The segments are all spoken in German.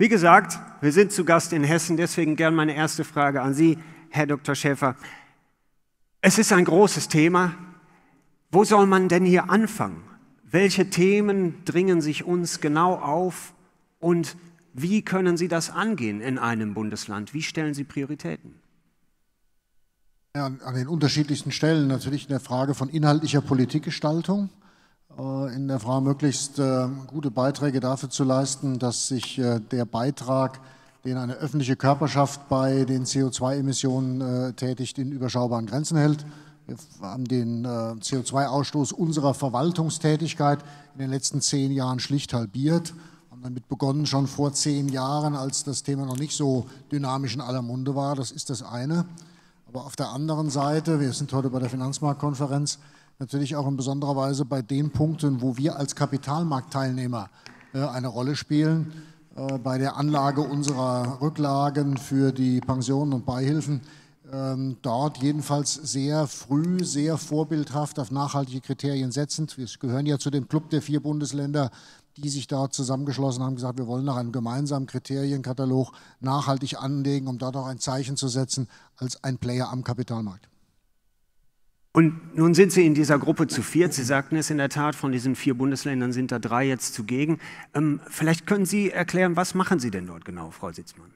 Wie gesagt, wir sind zu Gast in Hessen, deswegen gern meine erste Frage an Sie, Herr Dr. Schäfer. Es ist ein großes Thema. Wo soll man denn hier anfangen? Welche Themen dringen sich uns genau auf und wie können Sie das angehen in einem Bundesland? Wie stellen Sie Prioritäten? Ja, an den unterschiedlichsten Stellen natürlich in der Frage von inhaltlicher Politikgestaltung äh, in der Frage, möglichst äh, gute Beiträge dafür zu leisten, dass sich äh, der Beitrag, den eine öffentliche Körperschaft bei den CO2-Emissionen tätigt, in überschaubaren Grenzen hält. Wir haben den CO2-Ausstoß unserer Verwaltungstätigkeit in den letzten zehn Jahren schlicht halbiert haben damit begonnen schon vor zehn Jahren, als das Thema noch nicht so dynamisch in aller Munde war. Das ist das eine. Aber auf der anderen Seite, wir sind heute bei der Finanzmarktkonferenz, natürlich auch in besonderer Weise bei den Punkten, wo wir als Kapitalmarktteilnehmer äh, eine Rolle spielen, äh, bei der Anlage unserer Rücklagen für die Pensionen und Beihilfen, ähm, dort jedenfalls sehr früh, sehr vorbildhaft auf nachhaltige Kriterien setzend. Wir gehören ja zu dem Club der vier Bundesländer, die sich dort zusammengeschlossen haben, gesagt, wir wollen nach einem gemeinsamen Kriterienkatalog nachhaltig anlegen, um dort auch ein Zeichen zu setzen als ein Player am Kapitalmarkt. Und nun sind sie in dieser Gruppe zu viert. Sie sagten es in der Tat, von diesen vier Bundesländern sind da drei jetzt zugegen. Ähm, vielleicht können Sie erklären, was machen Sie denn dort genau, Frau Sitzmann?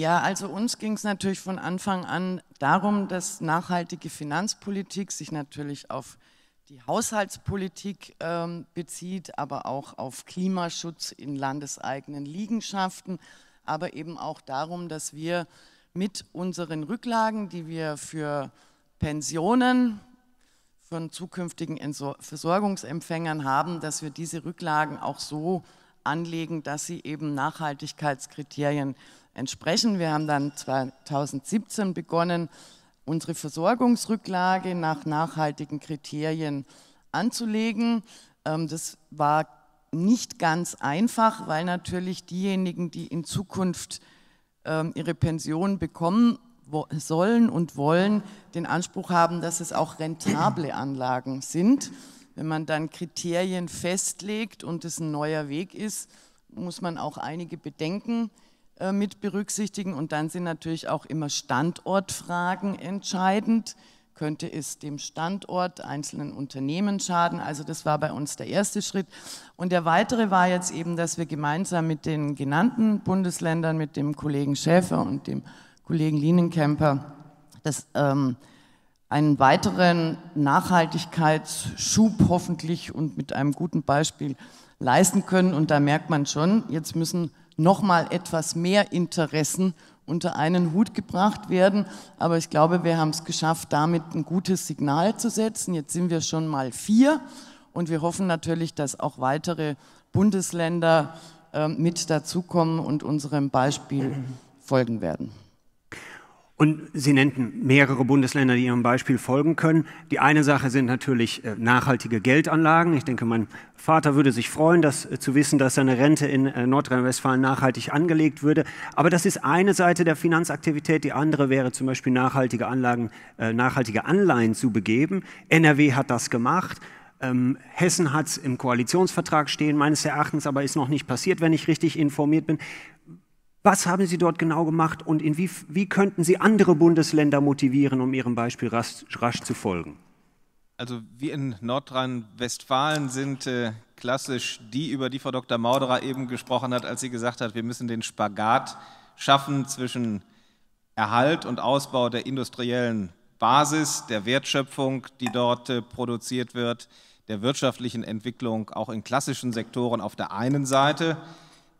Ja, also uns ging es natürlich von Anfang an darum, dass nachhaltige Finanzpolitik sich natürlich auf die Haushaltspolitik ähm, bezieht, aber auch auf Klimaschutz in landeseigenen Liegenschaften, aber eben auch darum, dass wir mit unseren Rücklagen, die wir für Pensionen von zukünftigen Versorgungsempfängern haben, dass wir diese Rücklagen auch so anlegen, dass sie eben Nachhaltigkeitskriterien entsprechen. Wir haben dann 2017 begonnen, unsere Versorgungsrücklage nach nachhaltigen Kriterien anzulegen. Ähm, das war nicht ganz einfach, weil natürlich diejenigen, die in Zukunft ähm, ihre Pension bekommen sollen und wollen, den Anspruch haben, dass es auch rentable Anlagen sind. Wenn man dann Kriterien festlegt und es ein neuer Weg ist, muss man auch einige Bedenken äh, mit berücksichtigen. Und dann sind natürlich auch immer Standortfragen entscheidend könnte es dem Standort, einzelnen Unternehmen schaden. Also das war bei uns der erste Schritt. Und der weitere war jetzt eben, dass wir gemeinsam mit den genannten Bundesländern, mit dem Kollegen Schäfer und dem Kollegen Lienenkemper, das... Ähm, einen weiteren Nachhaltigkeitsschub hoffentlich und mit einem guten Beispiel leisten können. Und da merkt man schon, jetzt müssen noch mal etwas mehr Interessen unter einen Hut gebracht werden. Aber ich glaube, wir haben es geschafft, damit ein gutes Signal zu setzen. Jetzt sind wir schon mal vier und wir hoffen natürlich, dass auch weitere Bundesländer äh, mit dazukommen und unserem Beispiel folgen werden. Und Sie nennten mehrere Bundesländer, die Ihrem Beispiel folgen können. Die eine Sache sind natürlich äh, nachhaltige Geldanlagen. Ich denke, mein Vater würde sich freuen, das äh, zu wissen, dass seine Rente in äh, Nordrhein-Westfalen nachhaltig angelegt würde. Aber das ist eine Seite der Finanzaktivität. Die andere wäre zum Beispiel nachhaltige Anlagen, nachhaltige Anleihen zu begeben. NRW hat das gemacht. Ähm, Hessen hat es im Koalitionsvertrag stehen, meines Erachtens, aber ist noch nicht passiert, wenn ich richtig informiert bin. Was haben Sie dort genau gemacht und in wie, wie könnten Sie andere Bundesländer motivieren, um Ihrem Beispiel rasch, rasch zu folgen? Also wir in Nordrhein-Westfalen sind äh, klassisch die, über die Frau Dr. Mauderer eben gesprochen hat, als sie gesagt hat, wir müssen den Spagat schaffen zwischen Erhalt und Ausbau der industriellen Basis, der Wertschöpfung, die dort äh, produziert wird, der wirtschaftlichen Entwicklung auch in klassischen Sektoren auf der einen Seite,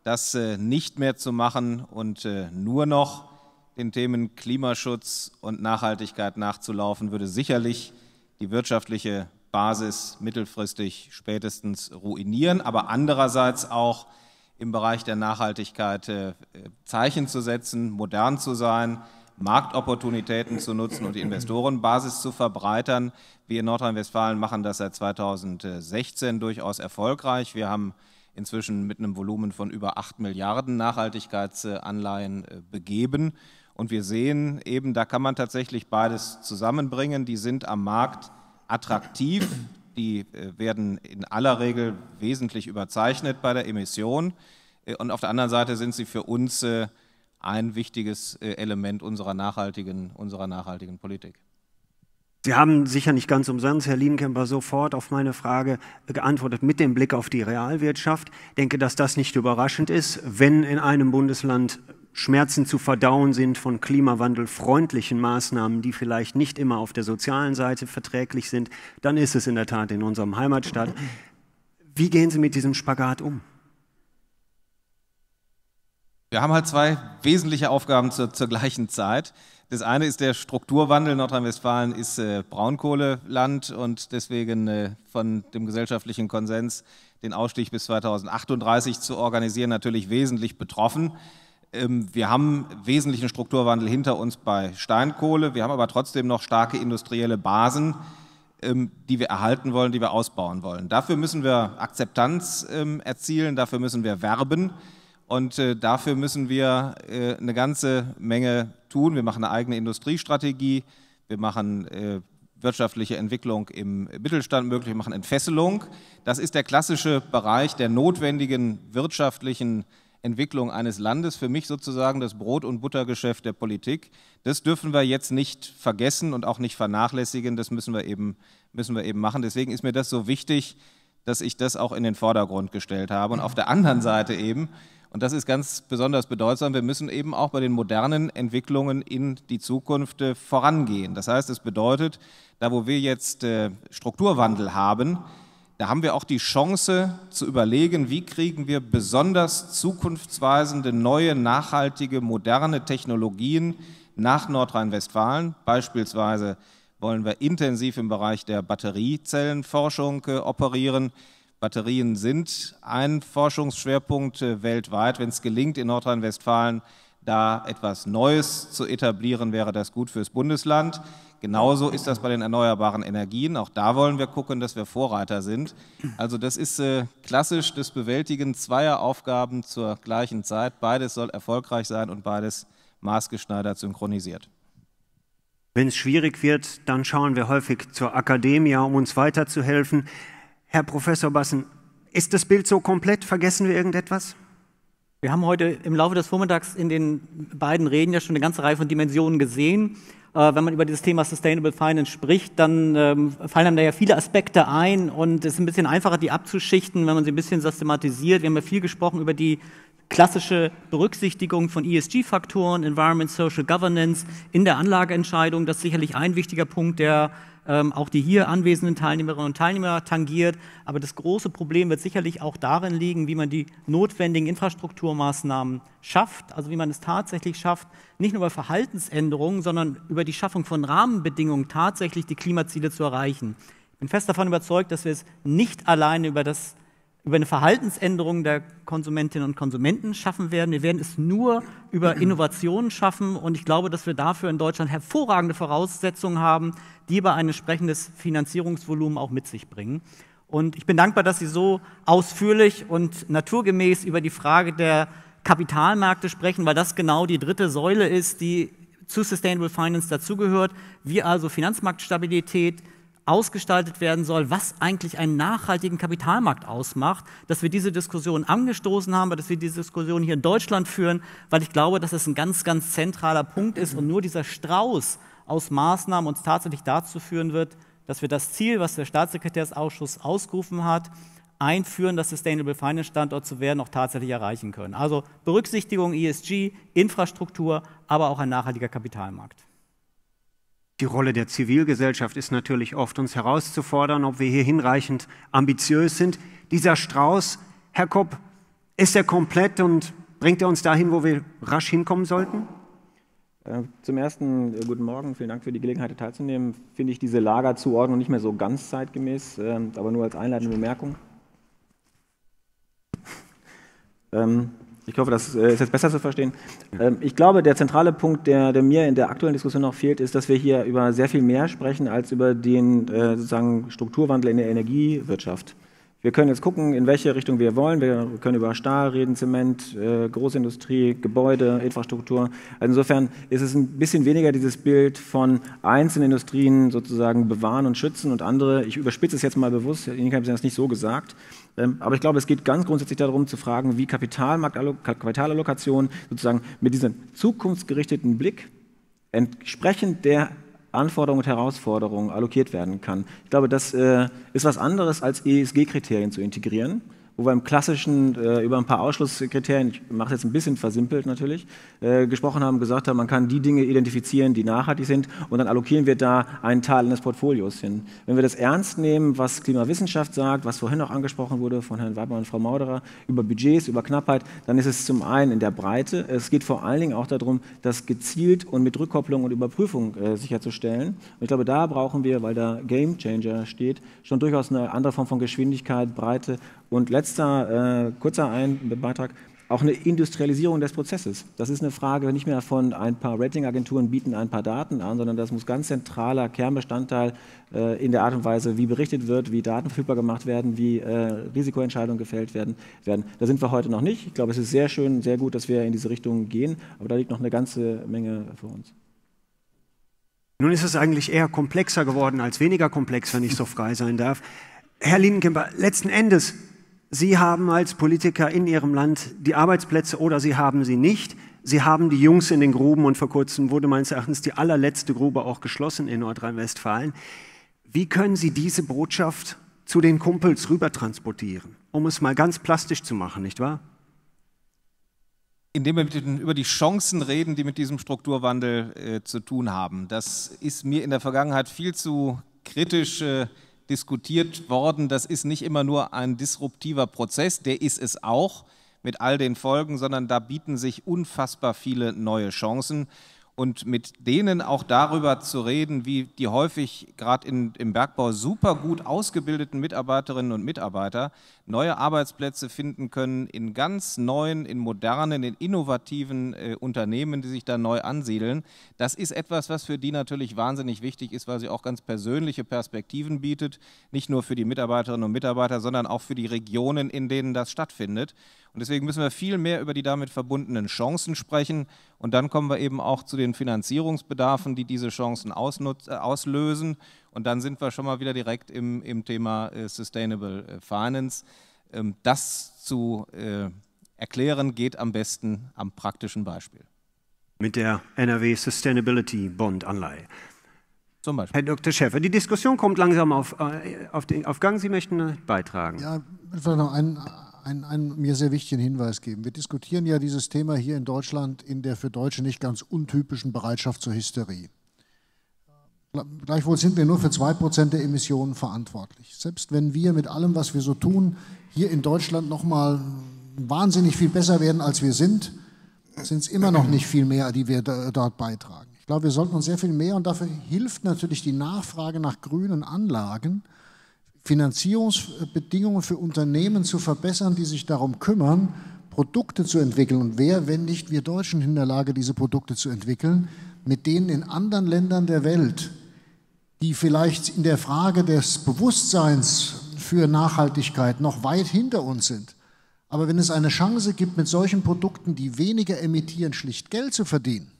das äh, nicht mehr zu machen und äh, nur noch den Themen Klimaschutz und Nachhaltigkeit nachzulaufen, würde sicherlich die wirtschaftliche Basis mittelfristig spätestens ruinieren, aber andererseits auch im Bereich der Nachhaltigkeit äh, Zeichen zu setzen, modern zu sein, Marktopportunitäten zu nutzen und die Investorenbasis zu verbreitern. Wir in Nordrhein-Westfalen machen das seit 2016 durchaus erfolgreich. Wir haben inzwischen mit einem Volumen von über 8 Milliarden Nachhaltigkeitsanleihen äh, begeben. Und wir sehen eben, da kann man tatsächlich beides zusammenbringen. Die sind am Markt attraktiv, die äh, werden in aller Regel wesentlich überzeichnet bei der Emission. Äh, und auf der anderen Seite sind sie für uns ein wichtiges Element unserer nachhaltigen, unserer nachhaltigen Politik. Sie haben sicher nicht ganz umsonst, Herr Lienkemper, sofort auf meine Frage geantwortet mit dem Blick auf die Realwirtschaft. Ich denke, dass das nicht überraschend ist, wenn in einem Bundesland Schmerzen zu verdauen sind von klimawandelfreundlichen Maßnahmen, die vielleicht nicht immer auf der sozialen Seite verträglich sind, dann ist es in der Tat in unserem Heimatstaat. Wie gehen Sie mit diesem Spagat um? Wir haben halt zwei wesentliche Aufgaben zur, zur gleichen Zeit. Das eine ist der Strukturwandel. Nordrhein-Westfalen ist äh, Braunkohleland und deswegen äh, von dem gesellschaftlichen Konsens, den Ausstieg bis 2038 zu organisieren, natürlich wesentlich betroffen. Ähm, wir haben wesentlichen Strukturwandel hinter uns bei Steinkohle. Wir haben aber trotzdem noch starke industrielle Basen, ähm, die wir erhalten wollen, die wir ausbauen wollen. Dafür müssen wir Akzeptanz ähm, erzielen, dafür müssen wir werben. Und äh, dafür müssen wir äh, eine ganze Menge tun. Wir machen eine eigene Industriestrategie, wir machen äh, wirtschaftliche Entwicklung im Mittelstand möglich, wir machen Entfesselung. Das ist der klassische Bereich der notwendigen wirtschaftlichen Entwicklung eines Landes, für mich sozusagen das Brot- und Buttergeschäft der Politik. Das dürfen wir jetzt nicht vergessen und auch nicht vernachlässigen, das müssen wir eben, müssen wir eben machen. Deswegen ist mir das so wichtig, dass ich das auch in den Vordergrund gestellt habe. Und auf der anderen Seite eben, und das ist ganz besonders bedeutsam. Wir müssen eben auch bei den modernen Entwicklungen in die Zukunft äh, vorangehen. Das heißt, es bedeutet, da wo wir jetzt äh, Strukturwandel haben, da haben wir auch die Chance zu überlegen, wie kriegen wir besonders zukunftsweisende, neue, nachhaltige, moderne Technologien nach Nordrhein-Westfalen. Beispielsweise wollen wir intensiv im Bereich der Batteriezellenforschung äh, operieren. Batterien sind ein Forschungsschwerpunkt äh, weltweit. Wenn es gelingt, in Nordrhein-Westfalen da etwas Neues zu etablieren, wäre das gut fürs Bundesland. Genauso ist das bei den erneuerbaren Energien. Auch da wollen wir gucken, dass wir Vorreiter sind. Also das ist äh, klassisch das Bewältigen zweier Aufgaben zur gleichen Zeit. Beides soll erfolgreich sein und beides maßgeschneidert synchronisiert. Wenn es schwierig wird, dann schauen wir häufig zur Akademie, um uns weiterzuhelfen. Herr Professor Bassen, ist das Bild so komplett? Vergessen wir irgendetwas? Wir haben heute im Laufe des Vormittags in den beiden Reden ja schon eine ganze Reihe von Dimensionen gesehen. Äh, wenn man über dieses Thema Sustainable Finance spricht, dann ähm, fallen einem da ja viele Aspekte ein und es ist ein bisschen einfacher, die abzuschichten, wenn man sie ein bisschen systematisiert. Wir haben ja viel gesprochen über die klassische Berücksichtigung von ESG-Faktoren, Environment, Social Governance in der Anlageentscheidung. Das ist sicherlich ein wichtiger Punkt, der ähm, auch die hier anwesenden Teilnehmerinnen und Teilnehmer tangiert. Aber das große Problem wird sicherlich auch darin liegen, wie man die notwendigen Infrastrukturmaßnahmen schafft, also wie man es tatsächlich schafft, nicht nur über Verhaltensänderungen, sondern über die Schaffung von Rahmenbedingungen tatsächlich die Klimaziele zu erreichen. Ich bin fest davon überzeugt, dass wir es nicht alleine über das über eine Verhaltensänderung der Konsumentinnen und Konsumenten schaffen werden. Wir werden es nur über Innovationen schaffen. Und ich glaube, dass wir dafür in Deutschland hervorragende Voraussetzungen haben, die aber ein entsprechendes Finanzierungsvolumen auch mit sich bringen. Und ich bin dankbar, dass Sie so ausführlich und naturgemäß über die Frage der Kapitalmärkte sprechen, weil das genau die dritte Säule ist, die zu Sustainable Finance dazugehört. Wir also Finanzmarktstabilität, ausgestaltet werden soll, was eigentlich einen nachhaltigen Kapitalmarkt ausmacht, dass wir diese Diskussion angestoßen haben, dass wir diese Diskussion hier in Deutschland führen, weil ich glaube, dass es das ein ganz, ganz zentraler Punkt ist und nur dieser Strauß aus Maßnahmen uns tatsächlich dazu führen wird, dass wir das Ziel, was der Staatssekretärsausschuss ausgerufen hat, einführen, das Sustainable Finance Standort zu werden, auch tatsächlich erreichen können. Also Berücksichtigung ESG, Infrastruktur, aber auch ein nachhaltiger Kapitalmarkt. Die Rolle der Zivilgesellschaft ist natürlich oft, uns herauszufordern, ob wir hier hinreichend ambitiös sind. Dieser Strauß, Herr Kopp, ist er komplett und bringt er uns dahin, wo wir rasch hinkommen sollten? Äh, zum ersten äh, guten Morgen, vielen Dank für die Gelegenheit teilzunehmen. Finde ich diese Lagerzuordnung nicht mehr so ganz zeitgemäß, ähm, aber nur als einleitende Bemerkung. Ähm, ich hoffe, das äh, ist jetzt besser zu verstehen. Ähm, ich glaube, der zentrale Punkt, der, der, mir in der aktuellen Diskussion noch fehlt, ist, dass wir hier über sehr viel mehr sprechen als über den äh, sozusagen Strukturwandel in der Energiewirtschaft. Wir können jetzt gucken, in welche Richtung wir wollen. Wir können über Stahl reden, Zement, äh, Großindustrie, Gebäude, Infrastruktur. Also insofern ist es ein bisschen weniger dieses Bild von einzelnen Industrien sozusagen bewahren und schützen und andere, ich überspitze es jetzt mal bewusst, Ihnen haben Sie das nicht so gesagt, ähm, aber ich glaube, es geht ganz grundsätzlich darum zu fragen, wie Kapitalallokation sozusagen mit diesem zukunftsgerichteten Blick entsprechend der Anforderungen und Herausforderungen allokiert werden kann. Ich glaube, das äh, ist was anderes als ESG-Kriterien zu integrieren wo wir im klassischen äh, über ein paar Ausschlusskriterien, ich mache es jetzt ein bisschen versimpelt natürlich, äh, gesprochen haben, gesagt haben, man kann die Dinge identifizieren, die nachhaltig sind und dann allokieren wir da einen Teil eines Portfolios hin. Wenn wir das ernst nehmen, was Klimawissenschaft sagt, was vorhin auch angesprochen wurde von Herrn Weibmann und Frau Mauderer, über Budgets, über Knappheit, dann ist es zum einen in der Breite, es geht vor allen Dingen auch darum, das gezielt und mit Rückkopplung und Überprüfung äh, sicherzustellen. Und ich glaube, da brauchen wir, weil da Game Changer steht, schon durchaus eine andere Form von Geschwindigkeit, Breite und letzter äh, kurzer ein Beitrag, auch eine Industrialisierung des Prozesses. Das ist eine Frage nicht mehr von ein paar Ratingagenturen bieten ein paar Daten an, sondern das muss ganz zentraler Kernbestandteil äh, in der Art und Weise, wie berichtet wird, wie Daten verfügbar gemacht werden, wie äh, Risikoentscheidungen gefällt werden, werden. Da sind wir heute noch nicht. Ich glaube, es ist sehr schön, sehr gut, dass wir in diese Richtung gehen, aber da liegt noch eine ganze Menge vor uns. Nun ist es eigentlich eher komplexer geworden als weniger komplex, wenn ich so frei sein darf. Herr Linkenkemper, letzten Endes Sie haben als Politiker in Ihrem Land die Arbeitsplätze oder Sie haben sie nicht. Sie haben die Jungs in den Gruben und vor kurzem wurde meines Erachtens die allerletzte Grube auch geschlossen in Nordrhein-Westfalen. Wie können Sie diese Botschaft zu den Kumpels rüber transportieren, um es mal ganz plastisch zu machen, nicht wahr? Indem wir den, über die Chancen reden, die mit diesem Strukturwandel äh, zu tun haben. Das ist mir in der Vergangenheit viel zu kritisch. Äh, diskutiert worden, das ist nicht immer nur ein disruptiver Prozess, der ist es auch mit all den Folgen, sondern da bieten sich unfassbar viele neue Chancen. Und mit denen auch darüber zu reden, wie die häufig gerade im Bergbau super gut ausgebildeten Mitarbeiterinnen und Mitarbeiter neue Arbeitsplätze finden können in ganz neuen, in modernen, in innovativen äh, Unternehmen, die sich da neu ansiedeln. Das ist etwas, was für die natürlich wahnsinnig wichtig ist, weil sie auch ganz persönliche Perspektiven bietet, nicht nur für die Mitarbeiterinnen und Mitarbeiter, sondern auch für die Regionen, in denen das stattfindet. Und deswegen müssen wir viel mehr über die damit verbundenen Chancen sprechen. Und dann kommen wir eben auch zu den Finanzierungsbedarfen, die diese Chancen äh, auslösen und dann sind wir schon mal wieder direkt im, im Thema äh, Sustainable äh, Finance. Ähm, das zu äh, erklären geht am besten am praktischen Beispiel. Mit der NRW Sustainability Bond Anleihe. Zum Beispiel. Herr Dr. Schäfer, die Diskussion kommt langsam auf, auf, den, auf Gang. Sie möchten beitragen. Ja, vielleicht noch einen, einen, einen mir sehr wichtigen Hinweis geben. Wir diskutieren ja dieses Thema hier in Deutschland in der für Deutsche nicht ganz untypischen Bereitschaft zur Hysterie. Gleichwohl sind wir nur für 2% der Emissionen verantwortlich. Selbst wenn wir mit allem, was wir so tun, hier in Deutschland nochmal wahnsinnig viel besser werden, als wir sind, sind es immer noch nicht viel mehr, die wir dort beitragen. Ich glaube, wir sollten uns sehr viel mehr und dafür hilft natürlich die Nachfrage nach grünen Anlagen, Finanzierungsbedingungen für Unternehmen zu verbessern, die sich darum kümmern, Produkte zu entwickeln. Und wer, wenn nicht wir Deutschen in der Lage, diese Produkte zu entwickeln, mit denen in anderen Ländern der Welt die vielleicht in der Frage des Bewusstseins für Nachhaltigkeit noch weit hinter uns sind. Aber wenn es eine Chance gibt, mit solchen Produkten, die weniger emittieren, schlicht Geld zu verdienen,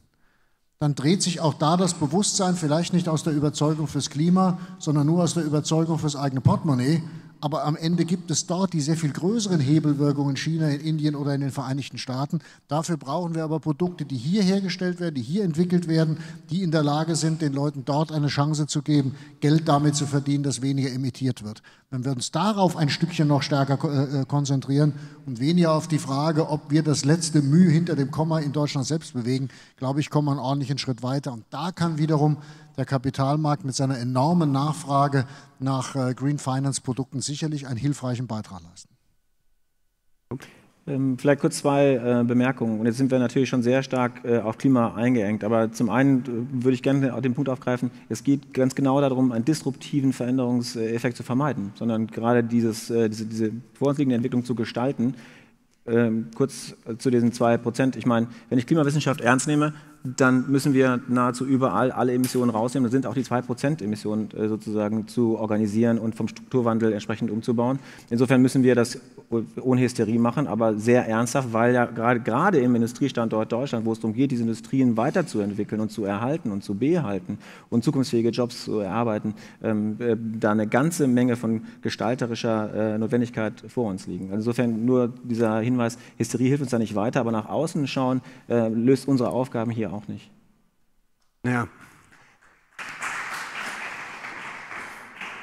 dann dreht sich auch da das Bewusstsein vielleicht nicht aus der Überzeugung fürs Klima, sondern nur aus der Überzeugung fürs eigene Portemonnaie aber am Ende gibt es dort die sehr viel größeren Hebelwirkungen in China, in Indien oder in den Vereinigten Staaten. Dafür brauchen wir aber Produkte, die hier hergestellt werden, die hier entwickelt werden, die in der Lage sind, den Leuten dort eine Chance zu geben, Geld damit zu verdienen, dass weniger emittiert wird. Wenn wir uns darauf ein Stückchen noch stärker äh, äh, konzentrieren und weniger auf die Frage, ob wir das letzte Mühe hinter dem Komma in Deutschland selbst bewegen, glaube ich, kommen wir einen ordentlichen Schritt weiter. Und da kann wiederum der Kapitalmarkt mit seiner enormen Nachfrage nach äh, Green Finance Produkten sicherlich einen hilfreichen Beitrag leisten. Ähm, vielleicht kurz zwei äh, Bemerkungen. Und jetzt sind wir natürlich schon sehr stark äh, auf Klima eingeengt. Aber zum einen würde ich gerne den Punkt aufgreifen, es geht ganz genau darum, einen disruptiven Veränderungseffekt zu vermeiden, sondern gerade dieses, diese, diese vor uns liegende Entwicklung zu gestalten, ähm, kurz zu diesen zwei Prozent. Ich meine, wenn ich Klimawissenschaft ernst nehme, dann müssen wir nahezu überall alle Emissionen rausnehmen. Da sind auch die 2%-Emissionen äh, sozusagen zu organisieren und vom Strukturwandel entsprechend umzubauen. Insofern müssen wir das ohne Hysterie machen, aber sehr ernsthaft, weil ja gerade, gerade im Industriestandort Deutschland, wo es darum geht, diese Industrien weiterzuentwickeln und zu erhalten und zu behalten und zukunftsfähige Jobs zu erarbeiten, ähm, äh, da eine ganze Menge von gestalterischer äh, Notwendigkeit vor uns liegen. Also insofern nur dieser Hinweis, Hysterie hilft uns da nicht weiter, aber nach außen schauen äh, löst unsere Aufgaben hier auch auch nicht. Ja.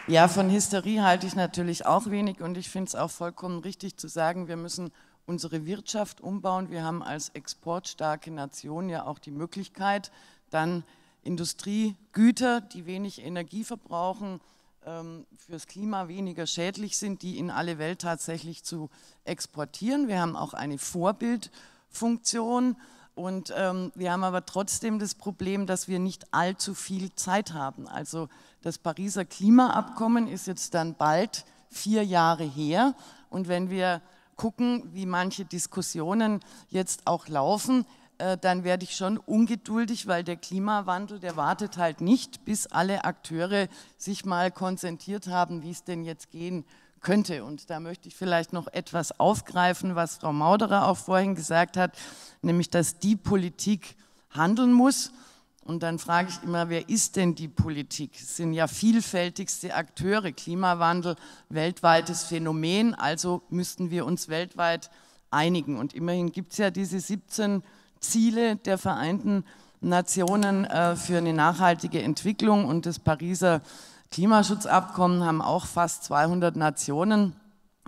Ja, von Hysterie halte ich natürlich auch wenig und ich finde es auch vollkommen richtig zu sagen, wir müssen unsere Wirtschaft umbauen. Wir haben als exportstarke Nation ja auch die Möglichkeit, dann Industriegüter, die wenig Energie verbrauchen, ähm, fürs Klima weniger schädlich sind, die in alle Welt tatsächlich zu exportieren. Wir haben auch eine Vorbildfunktion. Und ähm, wir haben aber trotzdem das Problem, dass wir nicht allzu viel Zeit haben. Also das Pariser Klimaabkommen ist jetzt dann bald vier Jahre her. Und wenn wir gucken, wie manche Diskussionen jetzt auch laufen, äh, dann werde ich schon ungeduldig, weil der Klimawandel, der wartet halt nicht, bis alle Akteure sich mal konzentriert haben, wie es denn jetzt gehen soll könnte. Und da möchte ich vielleicht noch etwas aufgreifen, was Frau Mauderer auch vorhin gesagt hat, nämlich, dass die Politik handeln muss. Und dann frage ich immer, wer ist denn die Politik? Es sind ja vielfältigste Akteure. Klimawandel, weltweites Phänomen, also müssten wir uns weltweit einigen. Und immerhin gibt es ja diese 17 Ziele der Vereinten Nationen äh, für eine nachhaltige Entwicklung und des Pariser Klimaschutzabkommen haben auch fast 200 Nationen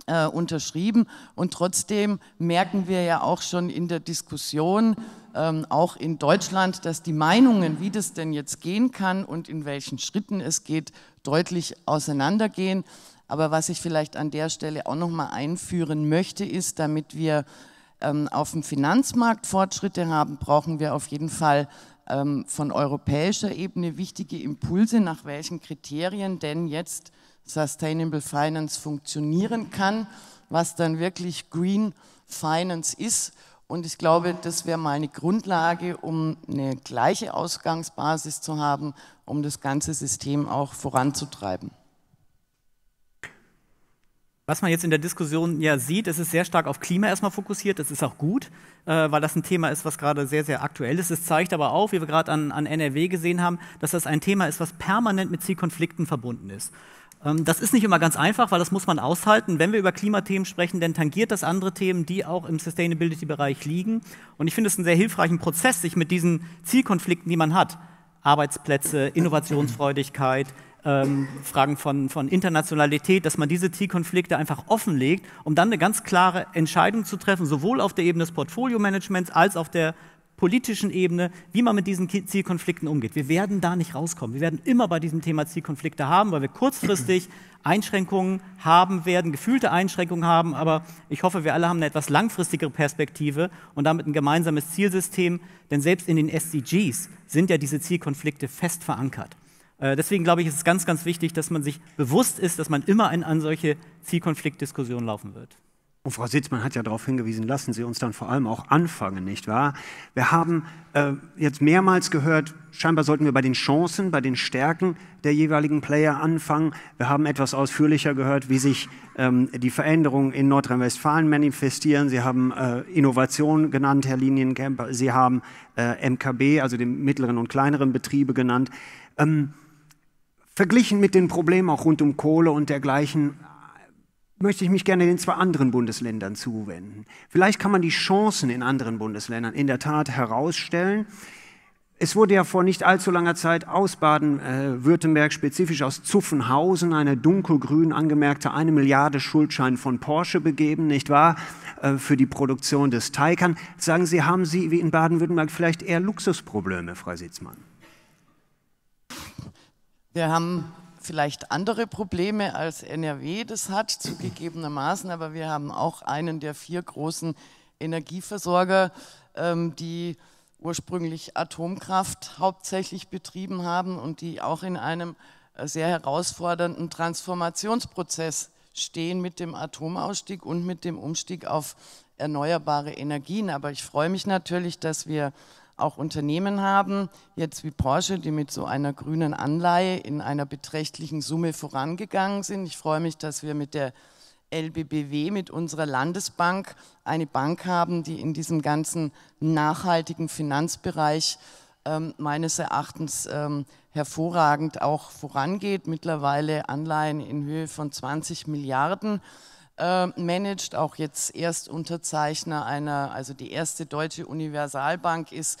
äh, unterschrieben und trotzdem merken wir ja auch schon in der Diskussion, ähm, auch in Deutschland, dass die Meinungen, wie das denn jetzt gehen kann und in welchen Schritten es geht, deutlich auseinandergehen. Aber was ich vielleicht an der Stelle auch noch mal einführen möchte, ist, damit wir ähm, auf dem Finanzmarkt Fortschritte haben, brauchen wir auf jeden Fall ähm, von europäischer Ebene wichtige Impulse, nach welchen Kriterien denn jetzt Sustainable Finance funktionieren kann, was dann wirklich Green Finance ist. Und ich glaube, das wäre mal eine Grundlage, um eine gleiche Ausgangsbasis zu haben, um das ganze System auch voranzutreiben. Was man jetzt in der Diskussion ja sieht, es ist sehr stark auf Klima erstmal fokussiert. Das ist auch gut, äh, weil das ein Thema ist, was gerade sehr, sehr aktuell ist. Es zeigt aber auch, wie wir gerade an, an NRW gesehen haben, dass das ein Thema ist, was permanent mit Zielkonflikten verbunden ist. Ähm, das ist nicht immer ganz einfach, weil das muss man aushalten. Wenn wir über Klimathemen sprechen, dann tangiert das andere Themen, die auch im Sustainability-Bereich liegen. Und ich finde es einen sehr hilfreichen Prozess, sich mit diesen Zielkonflikten, die man hat, Arbeitsplätze, Innovationsfreudigkeit, ähm, Fragen von, von Internationalität, dass man diese Zielkonflikte einfach offenlegt, um dann eine ganz klare Entscheidung zu treffen, sowohl auf der Ebene des Portfolio-Managements als auch der politischen Ebene, wie man mit diesen Zielkonflikten umgeht. Wir werden da nicht rauskommen. Wir werden immer bei diesem Thema Zielkonflikte haben, weil wir kurzfristig Einschränkungen haben werden, gefühlte Einschränkungen haben. Aber ich hoffe, wir alle haben eine etwas langfristigere Perspektive und damit ein gemeinsames Zielsystem. Denn selbst in den SDGs sind ja diese Zielkonflikte fest verankert. Äh, deswegen glaube ich, ist es ganz, ganz wichtig, dass man sich bewusst ist, dass man immer in, an solche Zielkonfliktdiskussionen laufen wird. Und Frau Sitzmann hat ja darauf hingewiesen, lassen Sie uns dann vor allem auch anfangen, nicht wahr? Wir haben äh, jetzt mehrmals gehört, scheinbar sollten wir bei den Chancen, bei den Stärken der jeweiligen Player anfangen. Wir haben etwas ausführlicher gehört, wie sich ähm, die Veränderungen in Nordrhein-Westfalen manifestieren. Sie haben äh, Innovation genannt, Herr Linienkemper. Sie haben äh, MKB, also den mittleren und kleineren Betriebe genannt. Ähm, Verglichen mit den Problemen auch rund um Kohle und dergleichen möchte ich mich gerne den zwei anderen Bundesländern zuwenden. Vielleicht kann man die Chancen in anderen Bundesländern in der Tat herausstellen. Es wurde ja vor nicht allzu langer Zeit aus Baden-Württemberg, spezifisch aus Zuffenhausen, eine dunkelgrün angemerkte eine Milliarde Schuldschein von Porsche begeben, nicht wahr? Äh, für die Produktion des Taycan. Sagen Sie, haben Sie wie in Baden-Württemberg vielleicht eher Luxusprobleme, Frau Sitzmann? Wir haben vielleicht andere Probleme als NRW das hat, zugegebenermaßen, aber wir haben auch einen der vier großen Energieversorger, ähm, die ursprünglich Atomkraft hauptsächlich betrieben haben und die auch in einem äh, sehr herausfordernden Transformationsprozess stehen mit dem Atomausstieg und mit dem Umstieg auf erneuerbare Energien. Aber ich freue mich natürlich, dass wir auch Unternehmen haben, jetzt wie Porsche, die mit so einer grünen Anleihe in einer beträchtlichen Summe vorangegangen sind. Ich freue mich, dass wir mit der LBBW, mit unserer Landesbank, eine Bank haben, die in diesem ganzen nachhaltigen Finanzbereich ähm, meines Erachtens ähm, hervorragend auch vorangeht. Mittlerweile Anleihen in Höhe von 20 Milliarden äh, managt, auch jetzt erst Unterzeichner einer, also die erste deutsche Universalbank ist,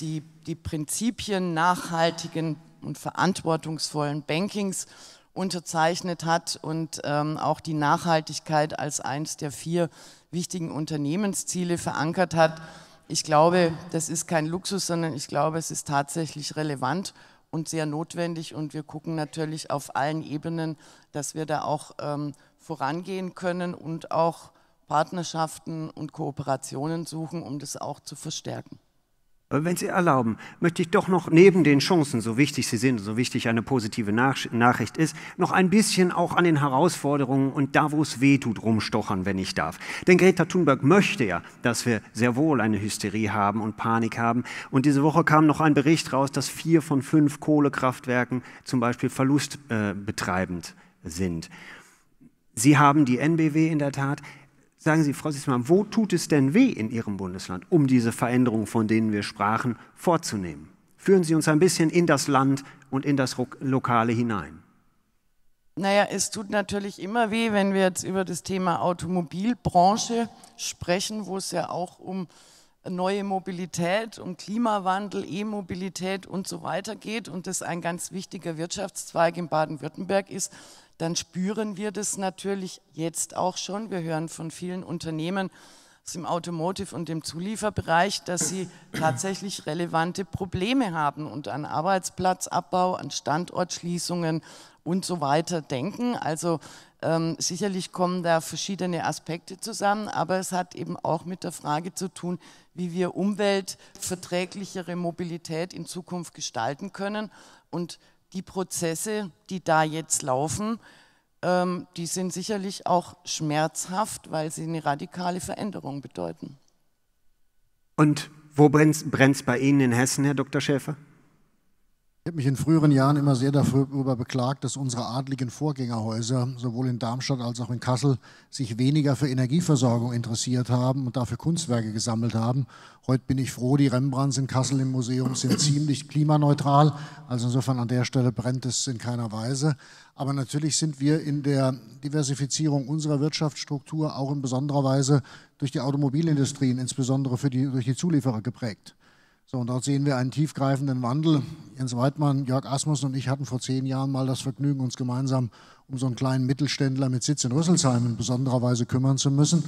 die die Prinzipien nachhaltigen und verantwortungsvollen Bankings unterzeichnet hat und ähm, auch die Nachhaltigkeit als eines der vier wichtigen Unternehmensziele verankert hat. Ich glaube, das ist kein Luxus, sondern ich glaube, es ist tatsächlich relevant und sehr notwendig. Und wir gucken natürlich auf allen Ebenen, dass wir da auch ähm, vorangehen können und auch Partnerschaften und Kooperationen suchen, um das auch zu verstärken. Wenn Sie erlauben, möchte ich doch noch neben den Chancen, so wichtig sie sind, so wichtig eine positive Nachricht ist, noch ein bisschen auch an den Herausforderungen und da, wo es weh tut, rumstochern, wenn ich darf. Denn Greta Thunberg möchte ja, dass wir sehr wohl eine Hysterie haben und Panik haben. Und diese Woche kam noch ein Bericht raus, dass vier von fünf Kohlekraftwerken zum Beispiel verlustbetreibend sind. Sie haben die NBW in der Tat. Sagen Sie, Frau Sitzmann, wo tut es denn weh in Ihrem Bundesland, um diese Veränderungen, von denen wir sprachen, vorzunehmen? Führen Sie uns ein bisschen in das Land und in das Lokale hinein. Naja, es tut natürlich immer weh, wenn wir jetzt über das Thema Automobilbranche sprechen, wo es ja auch um neue Mobilität, um Klimawandel, E-Mobilität und so weiter geht und das ein ganz wichtiger Wirtschaftszweig in Baden-Württemberg ist dann spüren wir das natürlich jetzt auch schon. Wir hören von vielen Unternehmen aus dem Automotive- und dem Zulieferbereich, dass sie tatsächlich relevante Probleme haben und an Arbeitsplatzabbau, an Standortschließungen und so weiter denken. Also ähm, sicherlich kommen da verschiedene Aspekte zusammen, aber es hat eben auch mit der Frage zu tun, wie wir umweltverträglichere Mobilität in Zukunft gestalten können. Und die Prozesse, die da jetzt laufen, ähm, die sind sicherlich auch schmerzhaft, weil sie eine radikale Veränderung bedeuten. Und wo brennt es bei Ihnen in Hessen, Herr Dr. Schäfer? Ich habe mich in früheren Jahren immer sehr darüber beklagt, dass unsere adligen Vorgängerhäuser sowohl in Darmstadt als auch in Kassel sich weniger für Energieversorgung interessiert haben und dafür Kunstwerke gesammelt haben. Heute bin ich froh, die Rembrandts in Kassel im Museum sind ziemlich klimaneutral. Also insofern an der Stelle brennt es in keiner Weise. Aber natürlich sind wir in der Diversifizierung unserer Wirtschaftsstruktur auch in besonderer Weise durch die Automobilindustrie, und insbesondere die, durch die Zulieferer geprägt. So, und dort sehen wir einen tiefgreifenden Wandel. Jens Weidmann, Jörg Asmus und ich hatten vor zehn Jahren mal das Vergnügen, uns gemeinsam um so einen kleinen Mittelständler mit Sitz in Rüsselsheim in besonderer Weise kümmern zu müssen.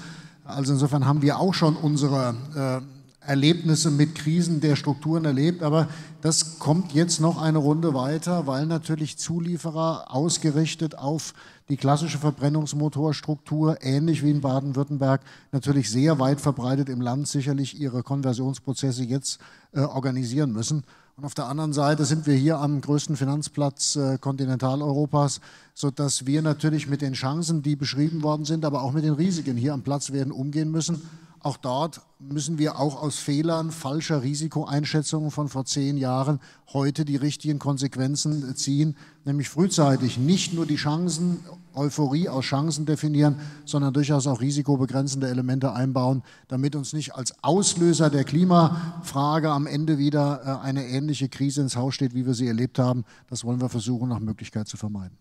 Also insofern haben wir auch schon unsere äh, Erlebnisse mit Krisen der Strukturen erlebt, aber das kommt jetzt noch eine Runde weiter, weil natürlich Zulieferer ausgerichtet auf äh, die klassische Verbrennungsmotorstruktur, ähnlich wie in Baden-Württemberg, natürlich sehr weit verbreitet im Land sicherlich ihre Konversionsprozesse jetzt äh, organisieren müssen. Und auf der anderen Seite sind wir hier am größten Finanzplatz äh, Kontinentaleuropas, sodass wir natürlich mit den Chancen, die beschrieben worden sind, aber auch mit den Risiken hier am Platz werden umgehen müssen. Auch dort müssen wir auch aus Fehlern falscher Risikoeinschätzungen von vor zehn Jahren heute die richtigen Konsequenzen ziehen, nämlich frühzeitig nicht nur die Chancen, Euphorie aus Chancen definieren, sondern durchaus auch risikobegrenzende Elemente einbauen, damit uns nicht als Auslöser der Klimafrage am Ende wieder äh, eine ähnliche Krise ins Haus steht, wie wir sie erlebt haben. Das wollen wir versuchen, nach Möglichkeit zu vermeiden.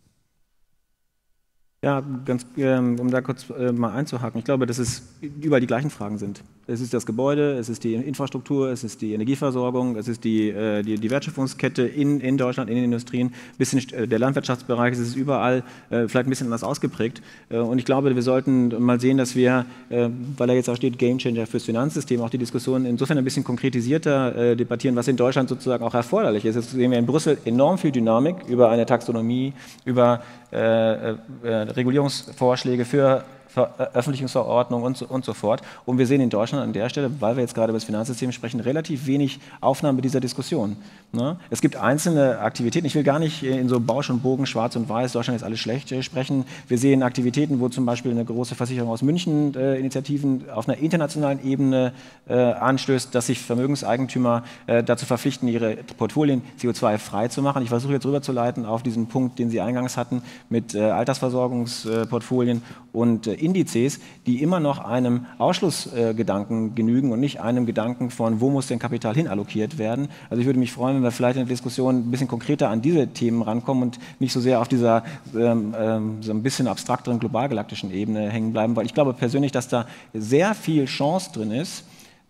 Ja, ganz, ähm, um da kurz äh, mal einzuhaken. Ich glaube, dass es überall die gleichen Fragen sind. Es ist das Gebäude, es ist die Infrastruktur, es ist die Energieversorgung, es ist die, äh, die, die, Wertschöpfungskette in, in Deutschland, in den Industrien, bisschen äh, der Landwirtschaftsbereich, es ist überall äh, vielleicht ein bisschen anders ausgeprägt. und ich glaube, wir sollten mal sehen, dass wir, weil da jetzt auch steht Gamechanger fürs Finanzsystem, auch die Diskussion insofern ein bisschen konkretisierter debattieren, was in Deutschland sozusagen auch erforderlich ist. Jetzt sehen wir in Brüssel enorm viel Dynamik über eine Taxonomie, über Regulierungsvorschläge für Veröffentlichungsverordnung und so, und so fort. Und wir sehen in Deutschland an der Stelle, weil wir jetzt gerade über das Finanzsystem sprechen, relativ wenig Aufnahme dieser Diskussion. Ne? Es gibt einzelne Aktivitäten, ich will gar nicht in so Bausch und Bogen, schwarz und weiß, Deutschland ist alles schlecht äh, sprechen. Wir sehen Aktivitäten, wo zum Beispiel eine große Versicherung aus München äh, Initiativen auf einer internationalen Ebene äh, anstößt, dass sich Vermögenseigentümer äh, dazu verpflichten, ihre Portfolien CO2-frei zu machen. Ich versuche jetzt rüberzuleiten auf diesen Punkt, den Sie eingangs hatten, mit äh, Altersversorgungsportfolien und äh, Indizes, die immer noch einem Ausschlussgedanken genügen und nicht einem Gedanken von, wo muss denn Kapital hinallokiert werden. Also ich würde mich freuen, wenn wir vielleicht in der Diskussion ein bisschen konkreter an diese Themen rankommen und nicht so sehr auf dieser ähm, ähm, so ein bisschen abstrakteren globalgalaktischen Ebene hängen bleiben, weil ich glaube persönlich, dass da sehr viel Chance drin ist,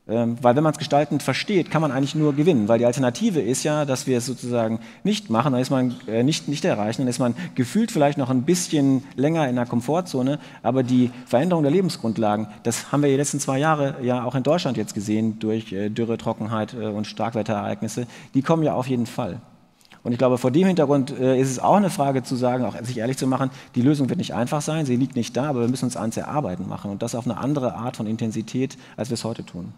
ähm, weil wenn man es gestaltend versteht, kann man eigentlich nur gewinnen, weil die Alternative ist ja, dass wir es sozusagen nicht machen, dann ist man äh, nicht, nicht erreichen, dann ist man gefühlt vielleicht noch ein bisschen länger in der Komfortzone, aber die Veränderung der Lebensgrundlagen, das haben wir die letzten zwei Jahre ja auch in Deutschland jetzt gesehen durch äh, Dürre, Trockenheit äh, und Starkwetterereignisse, die kommen ja auf jeden Fall. Und ich glaube, vor dem Hintergrund ist es auch eine Frage zu sagen, auch sich ehrlich zu machen, die Lösung wird nicht einfach sein, sie liegt nicht da, aber wir müssen uns eins erarbeiten machen und das auf eine andere Art von Intensität, als wir es heute tun.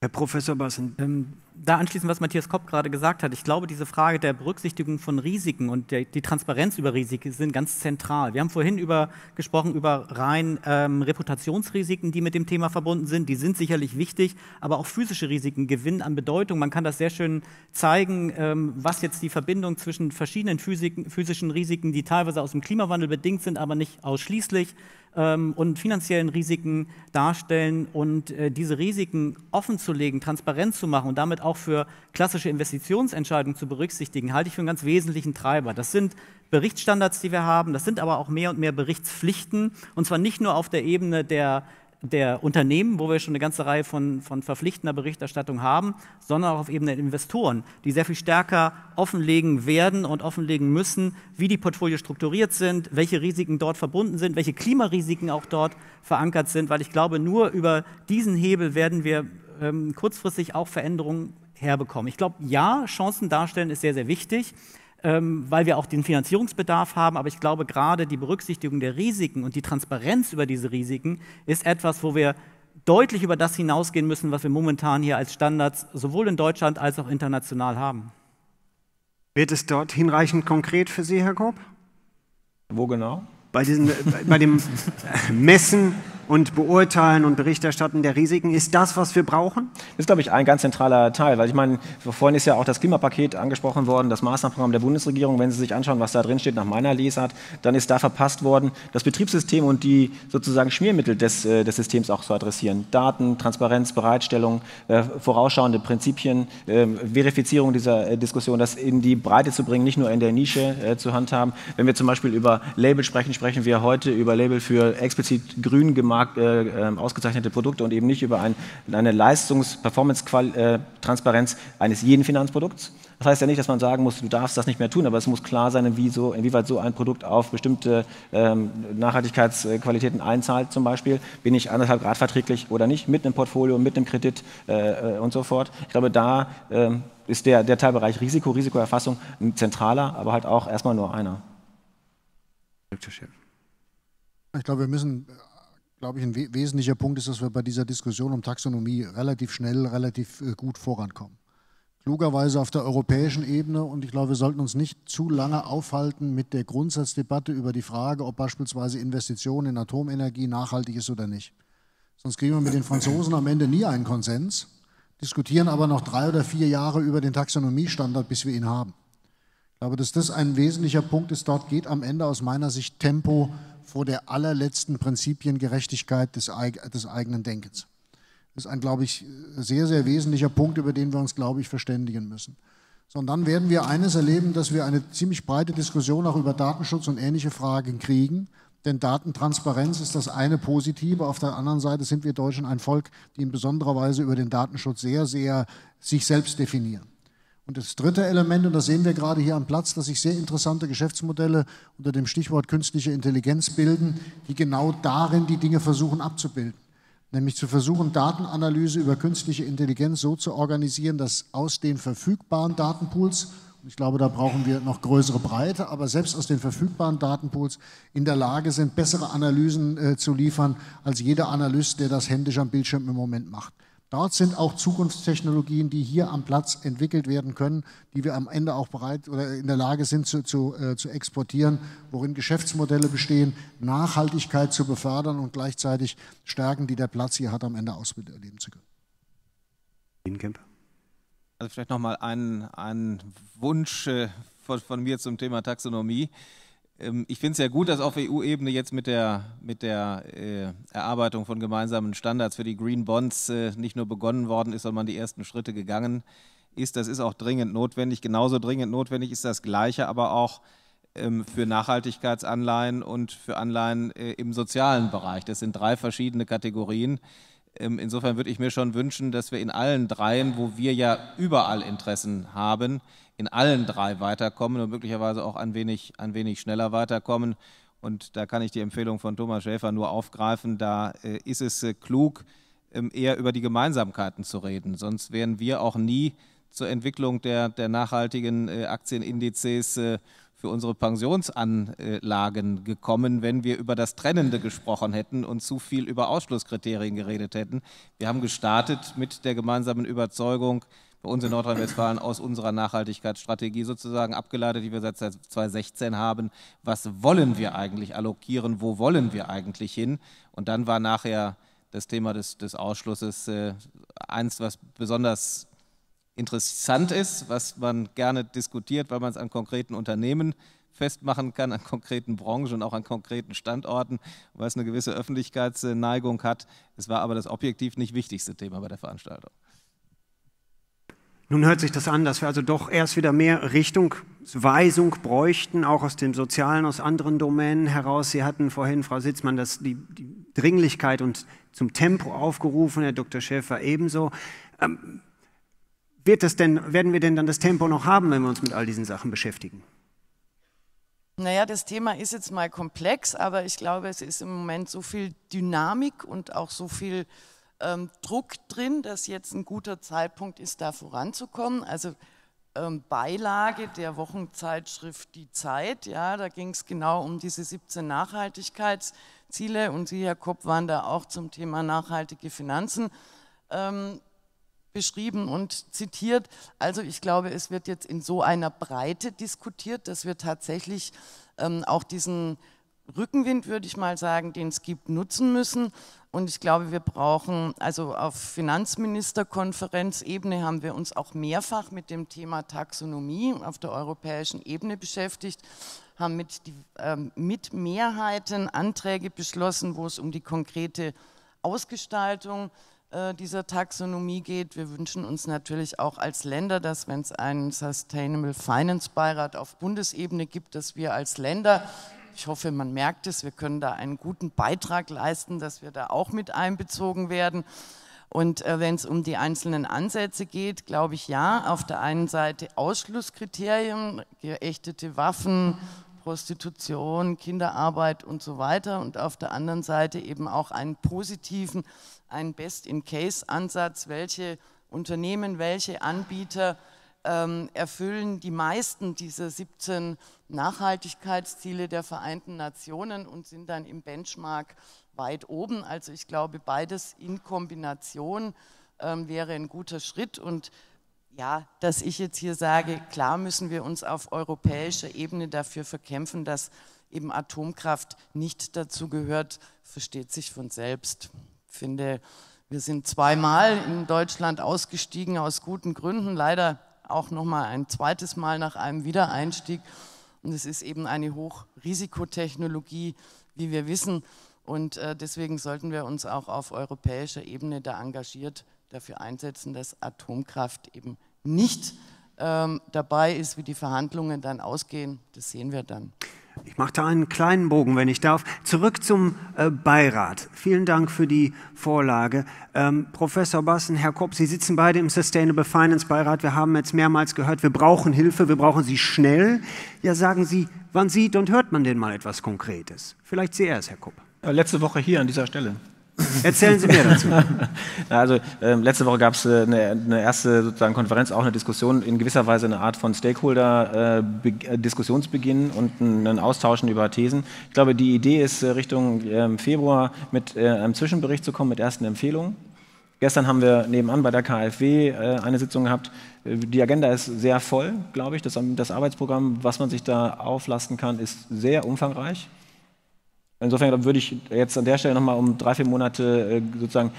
Herr Professor Bassen. Ähm, da anschließend, was Matthias Kopp gerade gesagt hat, ich glaube, diese Frage der Berücksichtigung von Risiken und der, die Transparenz über Risiken sind ganz zentral. Wir haben vorhin über, gesprochen über rein ähm, Reputationsrisiken, die mit dem Thema verbunden sind. Die sind sicherlich wichtig, aber auch physische Risiken gewinnen an Bedeutung. Man kann das sehr schön zeigen, ähm, was jetzt die Verbindung zwischen verschiedenen Physiken, physischen Risiken, die teilweise aus dem Klimawandel bedingt sind, aber nicht ausschließlich, ähm, und finanziellen Risiken darstellen und äh, diese Risiken offen zu legen, transparent zu machen und damit auch für klassische Investitionsentscheidungen zu berücksichtigen, halte ich für einen ganz wesentlichen Treiber. Das sind Berichtsstandards, die wir haben, das sind aber auch mehr und mehr Berichtspflichten, und zwar nicht nur auf der Ebene der der Unternehmen, wo wir schon eine ganze Reihe von, von verpflichtender Berichterstattung haben, sondern auch auf Ebene der Investoren, die sehr viel stärker offenlegen werden und offenlegen müssen, wie die Portfolio strukturiert sind, welche Risiken dort verbunden sind, welche Klimarisiken auch dort verankert sind, weil ich glaube, nur über diesen Hebel werden wir ähm, kurzfristig auch Veränderungen herbekommen? Ich glaube, ja, Chancen darstellen ist sehr, sehr wichtig, ähm, weil wir auch den Finanzierungsbedarf haben. Aber ich glaube, gerade die Berücksichtigung der Risiken und die Transparenz über diese Risiken ist etwas, wo wir deutlich über das hinausgehen müssen, was wir momentan hier als Standards sowohl in Deutschland als auch international haben. Wird es dort hinreichend konkret für Sie, Herr Kopp? Wo genau? Bei, diesen, bei, bei dem Messen und beurteilen und Bericht erstatten der Risiken. Ist das, was wir brauchen? Das ist, glaube ich, ein ganz zentraler Teil, weil ich meine, vorhin ist ja auch das Klimapaket angesprochen worden, das Maßnahmenprogramm der Bundesregierung. Wenn Sie sich anschauen, was da drin steht, nach meiner Lesart, dann ist da verpasst worden, das Betriebssystem und die sozusagen Schmiermittel des, äh, des Systems auch zu adressieren. Daten, Transparenz, Bereitstellung, äh, vorausschauende Prinzipien, ähm, Verifizierung dieser äh, Diskussion, das in die Breite zu bringen, nicht nur in der Nische zu handhaben. Wenn wir zum Beispiel über Label sprechen, sprechen wir heute über Label für explizit grün gemacht Markt äh, ähm, ausgezeichnete Produkte und eben nicht über ein, eine Leistungs-Performance-Transparenz äh, eines jeden Finanzprodukts. Das heißt ja nicht, dass man sagen muss, du darfst das nicht mehr tun, aber es muss klar sein, inwie so, inwieweit so ein Produkt auf bestimmte ähm, Nachhaltigkeitsqualitäten einzahlt zum Beispiel. Bin ich anderthalb Grad verträglich oder nicht mit einem Portfolio, mit einem Kredit äh, äh und so fort. Ich glaube, da äh, ist der, der Teilbereich Risiko, Risikoerfassung ein zentraler, aber halt auch erstmal nur einer. Ich glaube, wir müssen glaube ich, ein wesentlicher Punkt ist, dass wir bei dieser Diskussion um Taxonomie relativ schnell, relativ äh, gut vorankommen. Klugerweise auf der europäischen Ebene und ich glaube, wir sollten uns nicht zu lange aufhalten mit der Grundsatzdebatte über die Frage, ob beispielsweise Investitionen in Atomenergie nachhaltig ist oder nicht. Sonst kriegen wir mit den Franzosen am Ende nie einen Konsens, diskutieren aber noch drei oder vier Jahre über den Taxonomiestandard, bis wir ihn haben. Ich glaube, dass das ein wesentlicher Punkt ist. Dort geht am Ende aus meiner Sicht Tempo vor der allerletzten Prinzipiengerechtigkeit des, des eigenen Denkens. Das ist ein, glaube ich, sehr, sehr wesentlicher Punkt, über den wir uns, glaube ich, verständigen müssen. Sondern dann werden wir eines erleben, dass wir eine ziemlich breite Diskussion auch über Datenschutz und ähnliche Fragen kriegen. Denn Datentransparenz ist das eine Positive. Auf der anderen Seite sind wir Deutschen ein Volk, die in besonderer Weise über den Datenschutz sehr, sehr sich selbst definieren. Und das dritte Element, und das sehen wir gerade hier am Platz, dass sich sehr interessante Geschäftsmodelle unter dem Stichwort künstliche Intelligenz bilden, die genau darin die Dinge versuchen abzubilden. Nämlich zu versuchen, Datenanalyse über künstliche Intelligenz so zu organisieren, dass aus den verfügbaren Datenpools, und ich glaube, da brauchen wir noch größere Breite, aber selbst aus den verfügbaren Datenpools in der Lage sind, bessere Analysen äh, zu liefern als jeder Analyst, der das händisch am Bildschirm im Moment macht. Dort sind auch Zukunftstechnologien, die hier am Platz entwickelt werden können, die wir am Ende auch bereit oder in der Lage sind zu, zu, äh, zu exportieren, worin Geschäftsmodelle bestehen, Nachhaltigkeit zu befördern und gleichzeitig Stärken, die der Platz hier hat, am Ende ausleben zu können. Also vielleicht nochmal einen, einen Wunsch äh, von, von mir zum Thema Taxonomie. Ähm, ich finde es ja gut, dass auf EU-Ebene jetzt mit der, mit der äh, Erarbeitung von gemeinsamen Standards für die Green Bonds äh, nicht nur begonnen worden ist, sondern man die ersten Schritte gegangen ist. Das ist auch dringend notwendig. Genauso dringend notwendig ist das Gleiche, aber auch ähm, für Nachhaltigkeitsanleihen und für Anleihen äh, im sozialen Bereich. Das sind drei verschiedene Kategorien. Ähm, insofern würde ich mir schon wünschen, dass wir in allen dreien, wo wir ja überall Interessen haben, in allen drei weiterkommen und möglicherweise auch ein wenig, ein wenig schneller weiterkommen. Und da kann ich die Empfehlung von Thomas Schäfer nur aufgreifen. Da äh, ist es äh, klug, ähm, eher über die Gemeinsamkeiten zu reden. Sonst wären wir auch nie zur Entwicklung der, der nachhaltigen äh, Aktienindizes äh, für unsere Pensionsanlagen gekommen, wenn wir über das Trennende gesprochen hätten und zu viel über Ausschlusskriterien geredet hätten. Wir haben gestartet mit der gemeinsamen Überzeugung, bei uns in Nordrhein-Westfalen aus unserer Nachhaltigkeitsstrategie sozusagen abgeleitet, die wir seit 2016 haben. Was wollen wir eigentlich allokieren? Wo wollen wir eigentlich hin? Und dann war nachher das Thema des, des Ausschlusses äh, eins, was besonders interessant ist, was man gerne diskutiert, weil man es an konkreten Unternehmen festmachen kann, an konkreten Branchen und auch an konkreten Standorten, weil es eine gewisse Öffentlichkeitsneigung hat. Es war aber das objektiv nicht wichtigste Thema bei der Veranstaltung. Nun hört sich das an, dass wir also doch erst wieder mehr Richtungsweisung bräuchten, auch aus dem Sozialen, aus anderen Domänen heraus. Sie hatten vorhin, Frau Sitzmann, das, die, die Dringlichkeit und zum Tempo aufgerufen, Herr Dr. Schäfer ebenso. Ähm, wird das denn, werden wir denn dann das Tempo noch haben, wenn wir uns mit all diesen Sachen beschäftigen? Naja, das Thema ist jetzt mal komplex, aber ich glaube, es ist im Moment so viel Dynamik und auch so viel ähm, Druck drin, dass jetzt ein guter Zeitpunkt ist, da voranzukommen. Also ähm, Beilage der Wochenzeitschrift Die Zeit, ja, da ging es genau um diese 17 Nachhaltigkeitsziele und Sie, Herr Kopp, waren da auch zum Thema nachhaltige Finanzen ähm, beschrieben und zitiert. Also ich glaube, es wird jetzt in so einer Breite diskutiert, dass wir tatsächlich ähm, auch diesen Rückenwind, würde ich mal sagen, den es gibt, nutzen müssen. Und ich glaube, wir brauchen, also auf Finanzministerkonferenzebene haben wir uns auch mehrfach mit dem Thema Taxonomie auf der europäischen Ebene beschäftigt, haben mit, die, äh, mit Mehrheiten Anträge beschlossen, wo es um die konkrete Ausgestaltung äh, dieser Taxonomie geht. Wir wünschen uns natürlich auch als Länder, dass wenn es einen Sustainable Finance Beirat auf Bundesebene gibt, dass wir als Länder ich hoffe, man merkt es. Wir können da einen guten Beitrag leisten, dass wir da auch mit einbezogen werden. Und äh, wenn es um die einzelnen Ansätze geht, glaube ich ja. Auf der einen Seite Ausschlusskriterien, geächtete Waffen, Prostitution, Kinderarbeit und so weiter. Und auf der anderen Seite eben auch einen positiven, einen Best-in-Case-Ansatz, welche Unternehmen, welche Anbieter ähm, erfüllen die meisten dieser 17 Nachhaltigkeitsziele der Vereinten Nationen und sind dann im Benchmark weit oben. Also ich glaube, beides in Kombination ähm, wäre ein guter Schritt. Und ja, dass ich jetzt hier sage, klar müssen wir uns auf europäischer Ebene dafür verkämpfen, dass eben Atomkraft nicht dazu gehört, versteht sich von selbst. Ich finde, wir sind zweimal in Deutschland ausgestiegen aus guten Gründen. Leider auch nochmal ein zweites Mal nach einem Wiedereinstieg. Und es ist eben eine Hochrisikotechnologie, wie wir wissen. Und äh, deswegen sollten wir uns auch auf europäischer Ebene da engagiert dafür einsetzen, dass Atomkraft eben nicht ähm, dabei ist, wie die Verhandlungen dann ausgehen. Das sehen wir dann. Ich mache da einen kleinen Bogen, wenn ich darf. Zurück zum äh, Beirat. Vielen Dank für die Vorlage. Ähm, Professor Bassen, Herr Kopp, Sie sitzen beide im Sustainable Finance Beirat. Wir haben jetzt mehrmals gehört, wir brauchen Hilfe, wir brauchen sie schnell. Ja, sagen Sie, wann sieht und hört man denn mal etwas Konkretes? Vielleicht Sie erst, Herr Kopp. Äh, letzte Woche hier an dieser Stelle. Erzählen Sie mehr dazu. also ähm, letzte Woche gab es äh, eine, eine, erste sozusagen Konferenz, auch eine Diskussion, in gewisser Weise eine Art von Stakeholder-Diskussionsbeginn äh, äh und ein, Austauschen über Thesen. Ich glaube, die Idee ist, äh, Richtung ähm, Februar mit äh, einem Zwischenbericht zu kommen, mit ersten Empfehlungen. Gestern haben wir nebenan bei der KfW äh, eine Sitzung gehabt. Die Agenda ist sehr voll, glaube ich. Das, das Arbeitsprogramm, was man sich da auflasten kann, ist sehr umfangreich. Insofern würde ich jetzt an der Stelle nochmal um drei, vier Monate äh, sozusagen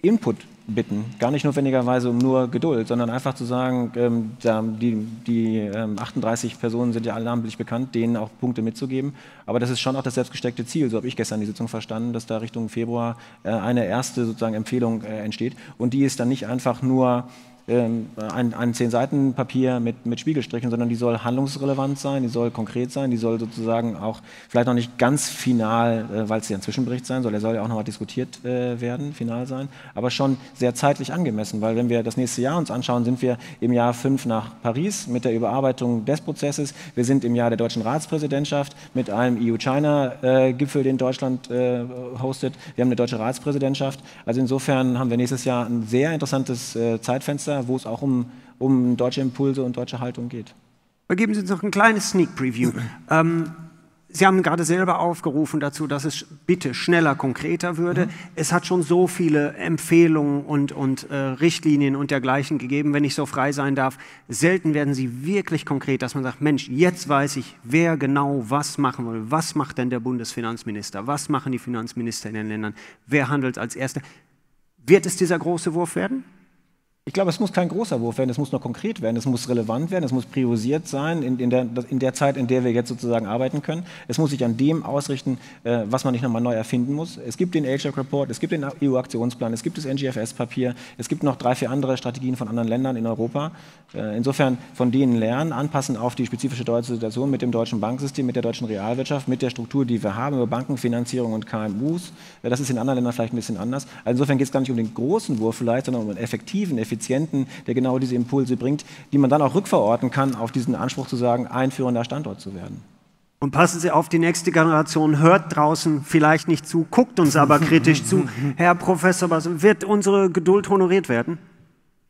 Input bitten. Gar nicht notwendigerweise um nur Geduld, sondern einfach zu sagen, ähm, die, die 38 ähm, Personen sind ja alle namentlich bekannt, denen auch Punkte mitzugeben. Aber das ist schon auch das selbstgesteckte Ziel. So habe ich gestern die Sitzung verstanden, dass da Richtung Februar äh, eine erste sozusagen Empfehlung äh, entsteht. Und die ist dann nicht einfach nur ähm, ein, ein zehn Seiten Papier mit, mit Spiegelstrichen, sondern die soll handlungsrelevant sein, die soll konkret sein, die soll sozusagen auch vielleicht noch nicht ganz final, äh, weil es ja ein Zwischenbericht sein soll, der soll ja auch nochmal diskutiert äh, werden, final sein, aber schon sehr zeitlich angemessen, weil wenn wir das nächste Jahr uns anschauen, sind wir im Jahr 5 nach Paris mit der Überarbeitung des Prozesses, wir sind im Jahr der deutschen Ratspräsidentschaft mit einem EU-China-Gipfel, den Deutschland äh, hostet, wir haben eine deutsche Ratspräsidentschaft, also insofern haben wir nächstes Jahr ein sehr interessantes äh, Zeitfenster Wasser, wo es auch um, um deutsche Impulse und deutsche Haltung geht. Aber geben Sie uns noch ein kleines Sneak Preview. Ähm, Sie haben gerade selber aufgerufen dazu, dass es bitte schneller, konkreter würde. Mhm. Es hat schon so viele Empfehlungen und, und äh, Richtlinien und dergleichen gegeben, wenn ich so frei sein darf. Selten werden sie wirklich konkret, dass man sagt, Mensch, jetzt weiß ich, wer genau was machen will. Was macht denn der Bundesfinanzminister? Was machen die Finanzminister in den Ländern? Wer handelt als Erster? Wird es dieser große Wurf werden? ich glaube, es muss kein großer Wurf werden, es muss nur konkret werden, es muss relevant werden, es muss priorisiert sein in, in, der, in der, Zeit, in der wir jetzt sozusagen arbeiten können. Es muss sich an dem ausrichten, äh, was man nicht nochmal neu erfinden muss. Es gibt den Asia Report, es gibt den EU-Aktionsplan, es gibt das NGFS-Papier, es gibt noch drei, vier andere Strategien von anderen Ländern in Europa. Äh, insofern von denen lernen, anpassen auf die spezifische deutsche Situation mit dem deutschen Banksystem, mit der deutschen Realwirtschaft, mit der Struktur, die wir haben über Bankenfinanzierung und KMUs. Äh, das ist in anderen Ländern vielleicht ein bisschen anders. Also insofern geht es gar nicht um den großen Wurf vielleicht, sondern um einen effektiven, effektiven Effizienten, der genau diese Impulse bringt, die man dann auch rückverorten kann auf diesen Anspruch zu sagen, einführender Standort zu werden. Und passen Sie auf, die nächste Generation hört draußen vielleicht nicht zu, guckt uns aber kritisch zu. Herr Professor, wird unsere Geduld honoriert werden?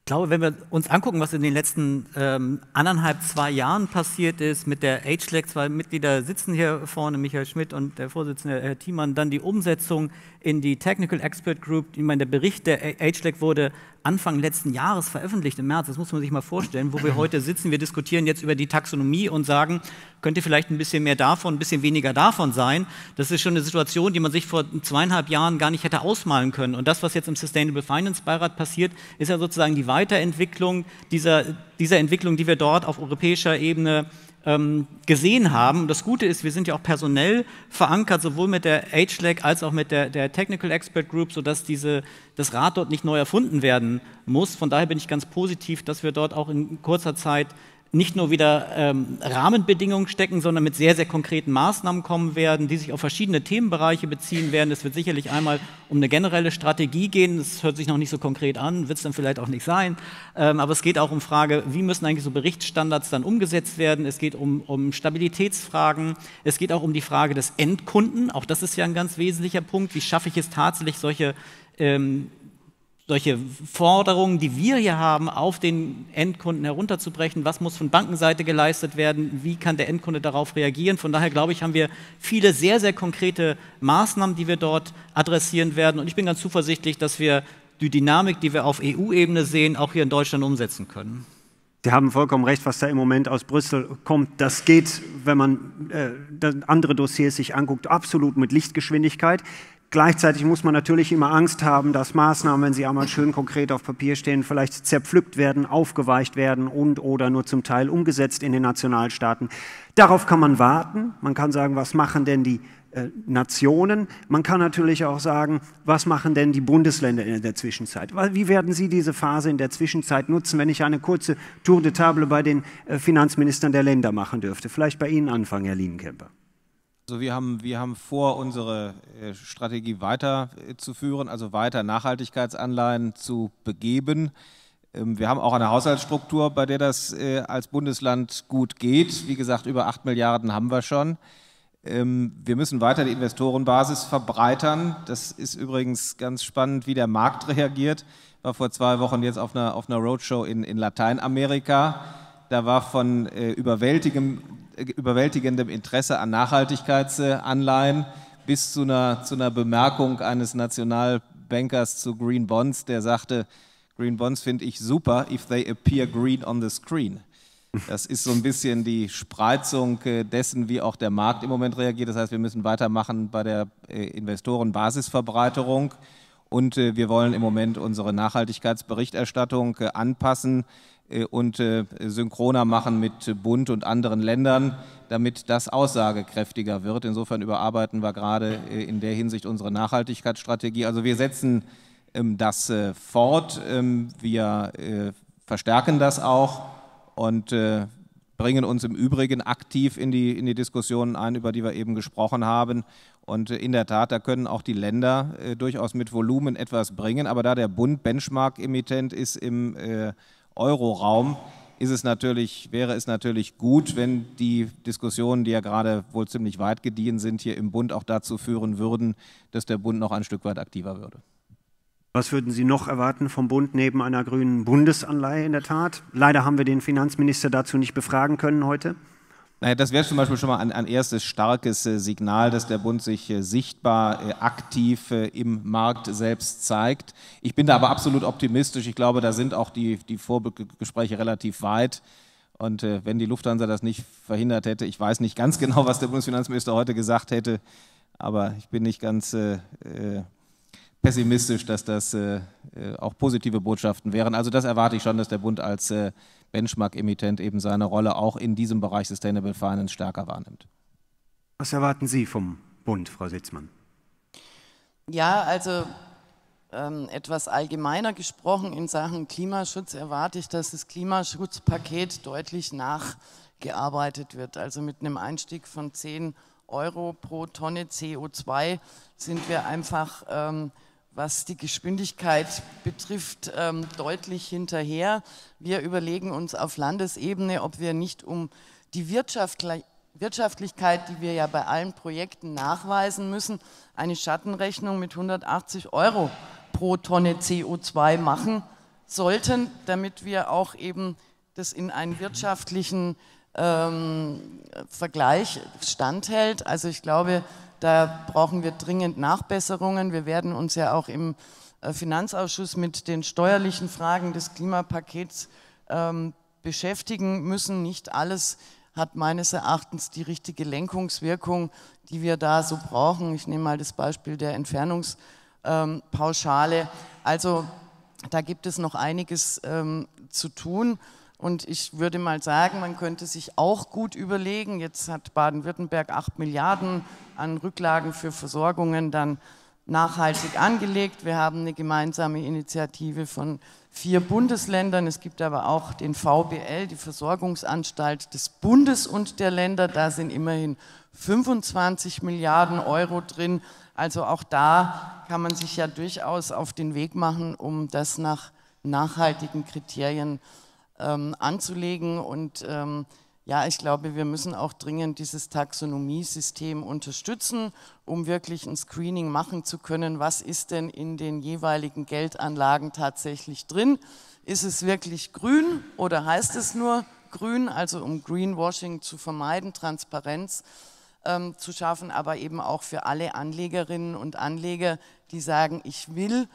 Ich glaube, wenn wir uns angucken, was in den letzten ähm, anderthalb, zwei Jahren passiert ist mit der HLEC, zwei Mitglieder sitzen hier vorne, Michael Schmidt und der Vorsitzende Herr äh, Thiemann, dann die Umsetzung in die Technical Expert Group. Ich meine, der Bericht der HLEC wurde Anfang letzten Jahres veröffentlicht, im März. Das muss man sich mal vorstellen, wo wir heute sitzen. Wir diskutieren jetzt über die Taxonomie und sagen, könnte vielleicht ein bisschen mehr davon, ein bisschen weniger davon sein. Das ist schon eine Situation, die man sich vor zweieinhalb Jahren gar nicht hätte ausmalen können. Und das, was jetzt im Sustainable Finance Beirat passiert, ist ja sozusagen die Weiterentwicklung dieser, dieser Entwicklung, die wir dort auf europäischer Ebene ähm, gesehen haben. Und das Gute ist, wir sind ja auch personell verankert, sowohl mit der HLAG als auch mit der, der Technical Expert Group, sodass diese, das Rad dort nicht neu erfunden werden muss. Von daher bin ich ganz positiv, dass wir dort auch in kurzer Zeit nicht nur wieder ähm, Rahmenbedingungen stecken, sondern mit sehr, sehr konkreten Maßnahmen kommen werden, die sich auf verschiedene Themenbereiche beziehen werden. Es wird sicherlich einmal um eine generelle Strategie gehen. Das hört sich noch nicht so konkret an, wird es dann vielleicht auch nicht sein. Ähm, aber es geht auch um Frage, wie müssen eigentlich so Berichtsstandards dann umgesetzt werden. Es geht um, um Stabilitätsfragen. Es geht auch um die Frage des Endkunden. Auch das ist ja ein ganz wesentlicher Punkt. Wie schaffe ich es tatsächlich, solche ähm, solche Forderungen, die wir hier haben, auf den Endkunden herunterzubrechen. Was muss von Bankenseite geleistet werden? Wie kann der Endkunde darauf reagieren? Von daher glaube ich, haben wir viele sehr, sehr konkrete Maßnahmen, die wir dort adressieren werden. Und ich bin ganz zuversichtlich, dass wir die Dynamik, die wir auf EU-Ebene sehen, auch hier in Deutschland umsetzen können. Sie haben vollkommen recht, was da im Moment aus Brüssel kommt. Das geht, wenn man äh, andere Dossiers sich anguckt, absolut mit Lichtgeschwindigkeit. Gleichzeitig muss man natürlich immer Angst haben, dass Maßnahmen, wenn sie einmal schön konkret auf Papier stehen, vielleicht zerpflückt werden, aufgeweicht werden und oder nur zum Teil umgesetzt in den Nationalstaaten. Darauf kann man warten. Man kann sagen, was machen denn die äh, Nationen? Man kann natürlich auch sagen, was machen denn die Bundesländer in der Zwischenzeit? Wie werden sie diese Phase in der Zwischenzeit nutzen, wenn ich eine kurze Tour de Table bei den äh, Finanzministern der Länder machen dürfte? Vielleicht bei Ihnen anfangen, Herr Lienenkemper. Also wir haben, wir haben vor, unsere äh, Strategie weiterzuführen, äh, also weiter Nachhaltigkeitsanleihen zu begeben. Ähm, wir haben auch eine Haushaltsstruktur, bei der das äh, als Bundesland gut geht. Wie gesagt, über 8 Milliarden haben wir schon. Ähm, wir müssen weiter die Investorenbasis verbreitern. Das ist übrigens ganz spannend, wie der Markt reagiert. Ich war vor zwei Wochen jetzt auf einer, auf einer Roadshow in, in Lateinamerika. Da war von äh, überwältigem, äh, überwältigendem Interesse an Nachhaltigkeitsanleihen bis zu einer, zu einer Bemerkung eines Nationalbankers zu Green Bonds, der sagte, Green Bonds finde ich super, if they appear green on the screen. Das ist so ein bisschen die Spreizung äh, dessen, wie auch der Markt im Moment reagiert. Das heißt, wir müssen weitermachen bei der äh, Investorenbasisverbreiterung. Und wir wollen im Moment unsere Nachhaltigkeitsberichterstattung anpassen, äh, und äh, synchroner machen mit Bund und anderen Ländern, damit das aussagekräftiger wird. Insofern überarbeiten wir gerade äh, in der Hinsicht unsere Nachhaltigkeitsstrategie. Also wir setzen ähm, das fort, ähm, wir verstärken das auch und bringen uns im Übrigen aktiv in die, in die Diskussionen ein, über die wir eben gesprochen haben. Und in der Tat, da können auch die Länder äh, durchaus mit Volumen etwas bringen. Aber da der Bund Benchmark-Emittent ist im äh, Euro-Raum ist es natürlich, wäre es natürlich gut, wenn die Diskussionen, die ja gerade wohl ziemlich weit gediehen sind, hier im Bund auch dazu führen würden, dass der Bund noch ein Stück weit aktiver würde. Was würden Sie noch erwarten vom Bund neben einer grünen Bundesanleihe in der Tat? Leider haben wir den Finanzminister dazu nicht befragen können heute. Naja, das wäre zum Beispiel schon mal ein, ein erstes starkes äh, Signal, dass der Bund sich äh, sichtbar, äh, aktiv im Markt selbst zeigt. Ich bin da aber absolut optimistisch. Ich glaube, da sind auch die, die Vorgespräche relativ weit. Und wenn die Lufthansa das nicht verhindert hätte, ich weiß nicht ganz genau, was der Bundesfinanzminister heute gesagt hätte, aber ich bin nicht ganz pessimistisch, dass das äh, äh, auch positive Botschaften wären. Also das erwarte ich schon, dass der Bund als äh, Benchmark-Emittent eben seine Rolle auch in diesem Bereich Sustainable Finance stärker wahrnimmt. Was erwarten Sie vom Bund, Frau Sitzmann? Ja, also ähm, etwas allgemeiner gesprochen in Sachen Klimaschutz erwarte ich, dass das Klimaschutzpaket deutlich nachgearbeitet wird. Also mit einem Einstieg von 10 Euro pro Tonne CO2 sind wir einfach ähm, was die Geschwindigkeit betrifft, ähm, deutlich hinterher. Wir überlegen uns auf Landesebene, ob wir nicht um die Wirtschaftli Wirtschaftlichkeit, die wir ja bei allen Projekten nachweisen müssen, eine Schattenrechnung mit 180 Euro pro Tonne CO2 machen sollten, damit wir auch eben das in einen wirtschaftlichen ähm, Vergleich standhält. Also ich glaube, da brauchen wir dringend Nachbesserungen. Wir werden uns ja auch im äh, Finanzausschuss mit den steuerlichen Fragen des Klimapakets ähm, beschäftigen müssen. Nicht alles hat meines Erachtens die richtige Lenkungswirkung, die wir da so brauchen. Ich nehme mal das Beispiel der Entfernungspauschale. also da gibt es noch einiges ähm, zu tun. Und ich würde mal sagen, man könnte sich auch gut überlegen, jetzt hat Baden-Württemberg 8 Milliarden an Rücklagen für Versorgungen dann nachhaltig angelegt. Wir haben eine gemeinsame Initiative von vier Bundesländern. Es gibt aber auch den VBL, die Versorgungsanstalt des Bundes und der Länder. Da sind immerhin 25 Milliarden Euro drin. Also auch da kann man sich ja durchaus auf den Weg machen, um das nach nachhaltigen Kriterien zu ähm, anzulegen. Und ähm, ja, ich glaube, wir müssen auch dringend dieses Taxonomiesystem unterstützen, um wirklich ein Screening machen zu können, was ist denn in den jeweiligen Geldanlagen tatsächlich drin. Ist es wirklich grün oder heißt es nur grün, also um Greenwashing zu vermeiden, Transparenz ähm, zu schaffen, aber eben auch für alle Anlegerinnen und Anleger, die sagen, ich will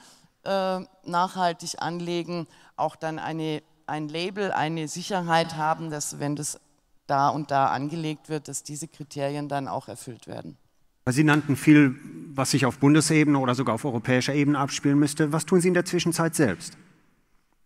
äh, nachhaltig anlegen, auch dann eine ein Label, eine Sicherheit haben, dass wenn das da und da angelegt wird, dass diese Kriterien dann auch erfüllt werden. Sie nannten viel, was sich auf Bundesebene oder sogar auf europäischer Ebene abspielen müsste. Was tun Sie in der Zwischenzeit selbst?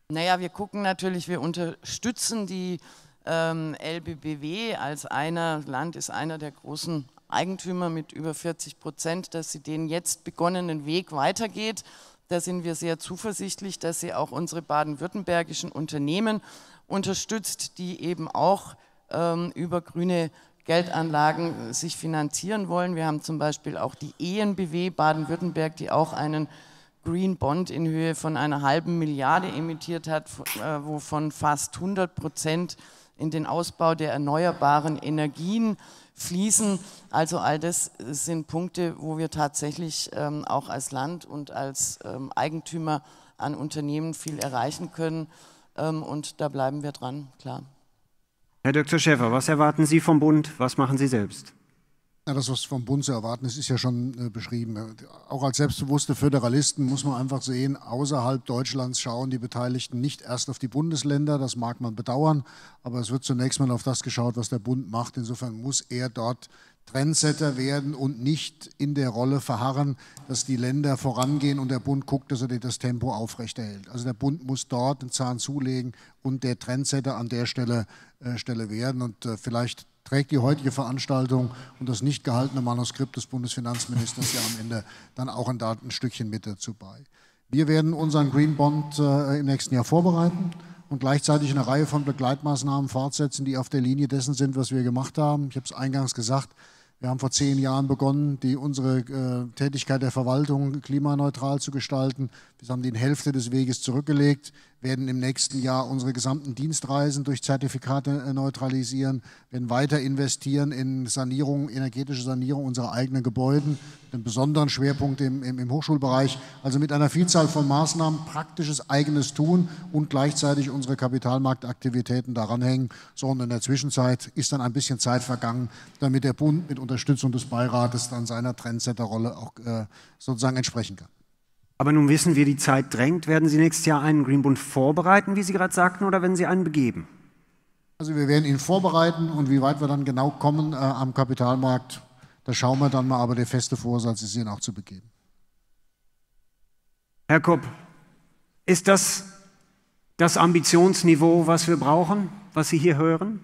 Naja, wir gucken natürlich, wir unterstützen die ähm, LBBW als einer, Land ist einer der großen Eigentümer mit über 40 Prozent, dass sie den jetzt begonnenen Weg weitergeht da sind wir sehr zuversichtlich, dass sie auch unsere baden-württembergischen Unternehmen unterstützt, die eben auch ähm, über grüne Geldanlagen äh, sich finanzieren wollen. Wir haben zum Beispiel auch die ENBW Baden-Württemberg, die auch einen Green Bond in Höhe von einer halben Milliarde emittiert hat, äh, wovon fast 100 Prozent in den Ausbau der erneuerbaren Energien äh, fließen. Also all das sind Punkte, wo wir tatsächlich ähm, auch als Land und als ähm, Eigentümer an Unternehmen viel erreichen können. Ähm, und da bleiben wir dran, klar. Herr Dr. Schäfer, was erwarten Sie vom Bund? Was machen Sie selbst? Ja, das, was vom Bund zu erwarten ist, ist ja schon äh, beschrieben. Auch als selbstbewusste Föderalisten muss man einfach sehen, außerhalb Deutschlands schauen die Beteiligten nicht erst auf die Bundesländer, das mag man bedauern, aber es wird zunächst mal auf das geschaut, was der Bund macht. Insofern muss er dort Trendsetter werden und nicht in der Rolle verharren, dass die Länder vorangehen und der Bund guckt, dass er das Tempo aufrechterhält. Also der Bund muss dort einen Zahn zulegen und der Trendsetter an der Stelle, äh, Stelle werden. Und äh, vielleicht trägt die heutige Veranstaltung und das nicht gehaltene Manuskript des Bundesfinanzministers ja am Ende dann auch ein, ein Stückchen mit dazu bei. Wir werden unseren Green Bond äh, im nächsten Jahr vorbereiten und gleichzeitig eine Reihe von Begleitmaßnahmen fortsetzen, die auf der Linie dessen sind, was wir gemacht haben. Ich habe es eingangs gesagt, wir haben vor zehn Jahren begonnen, die, unsere äh, Tätigkeit der Verwaltung klimaneutral zu gestalten. Wir haben die in Hälfte des Weges zurückgelegt werden im nächsten Jahr unsere gesamten Dienstreisen durch Zertifikate äh, neutralisieren, werden weiter investieren in Sanierung, energetische Sanierung unserer eigenen Gebäude, einen besonderen Schwerpunkt im, im, im, Hochschulbereich. Also mit einer Vielzahl von Maßnahmen praktisches eigenes Tun und gleichzeitig unsere Kapitalmarktaktivitäten daran hängen. So, und in der Zwischenzeit ist dann ein bisschen Zeit vergangen, damit der Bund mit Unterstützung des Beirates dann seiner Trendsetterrolle auch äh, sozusagen entsprechen kann. Aber nun wissen wir, die Zeit drängt. Werden Sie nächstes Jahr einen Greenbund vorbereiten, wie Sie gerade sagten, oder werden Sie einen begeben? Also wir werden ihn vorbereiten und wie weit wir dann genau kommen äh, am Kapitalmarkt, da schauen wir dann mal. Aber der feste Vorsatz ist, ihn auch zu begeben. Herr Kopp, ist das das Ambitionsniveau, was wir brauchen, was Sie hier hören?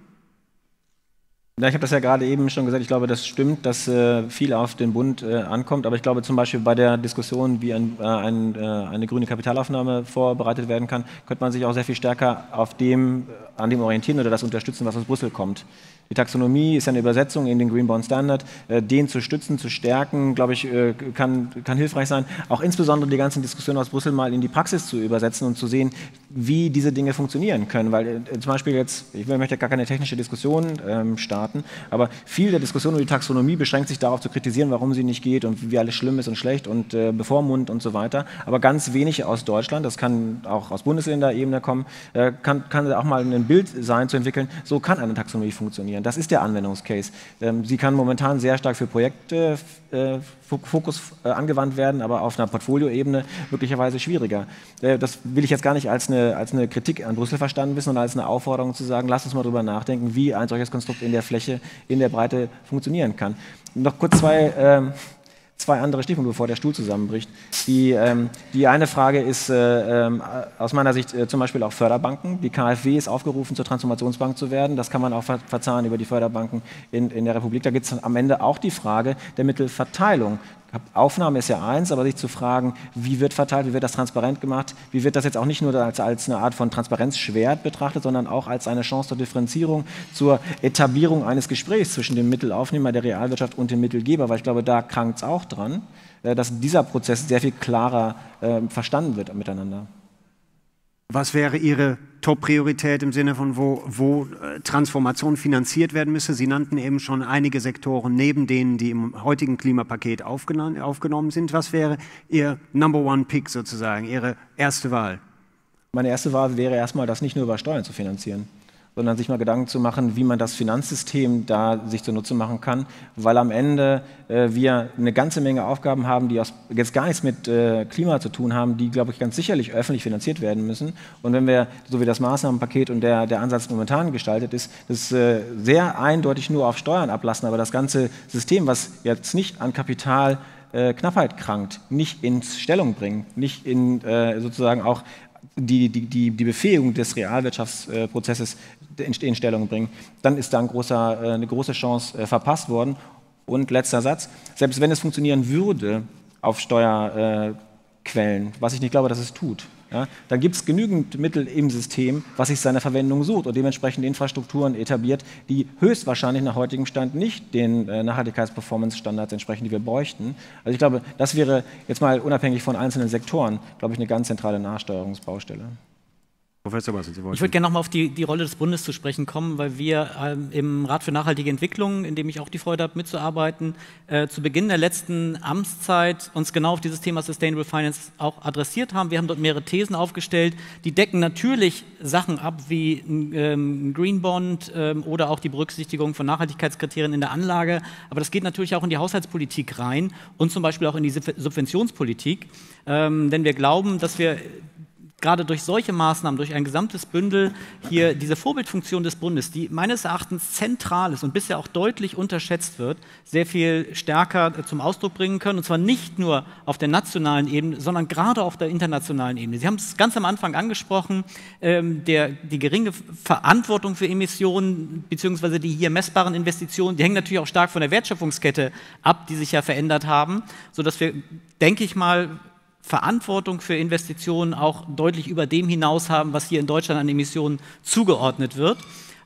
Ja, ich habe das ja gerade eben schon gesagt. Ich glaube, das stimmt, dass äh, viel auf den Bund äh, ankommt. Aber ich glaube, zum Beispiel bei der Diskussion, wie ein, äh, ein, äh, eine grüne Kapitalaufnahme vorbereitet werden kann, könnte man sich auch sehr viel stärker auf dem, äh, an dem orientieren oder das unterstützen, was aus Brüssel kommt. Die Taxonomie ist ja eine Übersetzung in den Green Bond Standard. Äh, den zu stützen, zu stärken, glaube ich, äh, kann, kann hilfreich sein. Auch insbesondere die ganzen Diskussionen aus Brüssel mal in die Praxis zu übersetzen und zu sehen, wie diese Dinge funktionieren können. Weil äh, zum Beispiel jetzt, ich möchte gar keine technische Diskussion ähm, starten, aber viel der Diskussion über die Taxonomie beschränkt sich darauf zu kritisieren, warum sie nicht geht und wie alles schlimm ist und schlecht und bevormund und so weiter. Aber ganz wenig aus Deutschland, das kann auch aus Bundesländerebene kommen, kann, kann auch mal ein Bild sein zu entwickeln, so kann eine Taxonomie funktionieren funktionieren. Das ist der Anwendungscase. Ähm, sie kann momentan sehr stark für Projekte äh, Fokus äh, angewandt werden, aber auf einer Portfolioebene möglicherweise schwieriger. Äh, das will ich jetzt gar nicht als eine, als eine Kritik an Brüssel verstanden wissen, sondern als eine Aufforderung zu sagen, lass uns mal darüber nachdenken, wie ein solches Konstrukt in der Fläche, in der Breite funktionieren kann. Noch kurz zwei ähm, zwei andere Stichpunkte, bevor der Stuhl zusammenbricht. Die, ähm, die eine Frage ist äh, äh, aus meiner Sicht äh, zum Beispiel auch Förderbanken. Die KfW ist aufgerufen, zur Transformationsbank zu werden. Das kann man auch ver verzahnen über die Förderbanken in, in der Republik. Da gibt es am Ende auch die Frage der Mittelverteilung. Aufnahme ist ja eins, aber sich zu fragen, wie wird verteilt, wie wird das transparent gemacht, wie wird das jetzt auch nicht nur als, als eine Art von Transparenzschwert betrachtet, sondern auch als eine Chance zur Differenzierung, zur Etablierung eines Gesprächs zwischen dem Mittelaufnehmer der Realwirtschaft und dem Mittelgeber, weil ich glaube, da krankt es auch dran, äh, dass dieser Prozess sehr viel klarer äh, verstanden wird miteinander. Was wäre Ihre Top-Priorität im Sinne von, wo, wo äh, Transformation finanziert werden müsse? Sie nannten eben schon einige Sektoren neben denen, die im heutigen Klimapaket aufgenommen sind. Was wäre Ihr Number One Pick sozusagen, Ihre erste Wahl? Meine erste Wahl wäre erstmal, das nicht nur über Steuern zu finanzieren sondern sich mal Gedanken zu machen, wie man das Finanzsystem da sich zunutze machen kann, weil am Ende äh, wir eine ganze Menge Aufgaben haben, die aus, jetzt gar nichts mit äh, Klima zu tun haben, die, glaube ich, ganz sicherlich öffentlich finanziert werden müssen. Und wenn wir, so wie das Maßnahmenpaket und der, der Ansatz momentan gestaltet ist, das äh, sehr eindeutig nur auf Steuern ablassen, aber das ganze System, was jetzt nicht an Kapital äh, Knappheit krankt, nicht ins Stellung bringen, nicht in äh, sozusagen auch die, die, die, die Befähigung des Realwirtschaftsprozesses äh, in Stellung bringen, dann ist da ein großer, äh, eine große Chance äh, verpasst worden. Und letzter Satz, selbst wenn es funktionieren würde auf Steuerquellen, was ich nicht glaube, dass es tut, ja, dann gibt es genügend Mittel im System, was sich seiner Verwendung sucht und dementsprechend Infrastrukturen etabliert, die höchstwahrscheinlich nach heutigem Stand nicht den äh, Nachhaltigkeits-Performance-Standards entsprechen, die wir bräuchten. Also ich glaube, das wäre jetzt mal unabhängig von einzelnen Sektoren, glaube ich, eine ganz zentrale Nachsteuerungsbaustelle. Professor Bassel, Sie Ich würde gerne nochmal auf die, die Rolle des Bundes zu sprechen kommen, weil wir ähm, im Rat für nachhaltige Entwicklung, in dem ich auch die Freude habe, mitzuarbeiten, äh, zu Beginn der letzten Amtszeit uns genau auf dieses Thema Sustainable Finance auch adressiert haben. Wir haben dort mehrere Thesen aufgestellt, die decken natürlich Sachen ab wie ähm, ein ähm, Green Bond ähm, oder auch die Berücksichtigung von Nachhaltigkeitskriterien in der Anlage. Aber das geht natürlich auch in die Haushaltspolitik rein und zum Beispiel auch in die Subventionspolitik. Ähm, denn wir glauben, dass wir gerade durch solche Maßnahmen, durch ein gesamtes Bündel hier diese Vorbildfunktion des Bundes, die meines Erachtens zentral ist und bisher auch deutlich unterschätzt wird, sehr viel stärker zum Ausdruck bringen können. Und zwar nicht nur auf der nationalen Ebene, sondern gerade auf der internationalen Ebene. Sie haben es ganz am Anfang angesprochen, ähm, der, die geringe Verantwortung für Emissionen beziehungsweise die hier messbaren Investitionen, die hängen natürlich auch stark von der Wertschöpfungskette ab, die sich ja verändert haben, sodass wir, denke ich mal, Verantwortung für Investitionen auch deutlich über dem hinaus haben, was hier in Deutschland an Emissionen zugeordnet wird.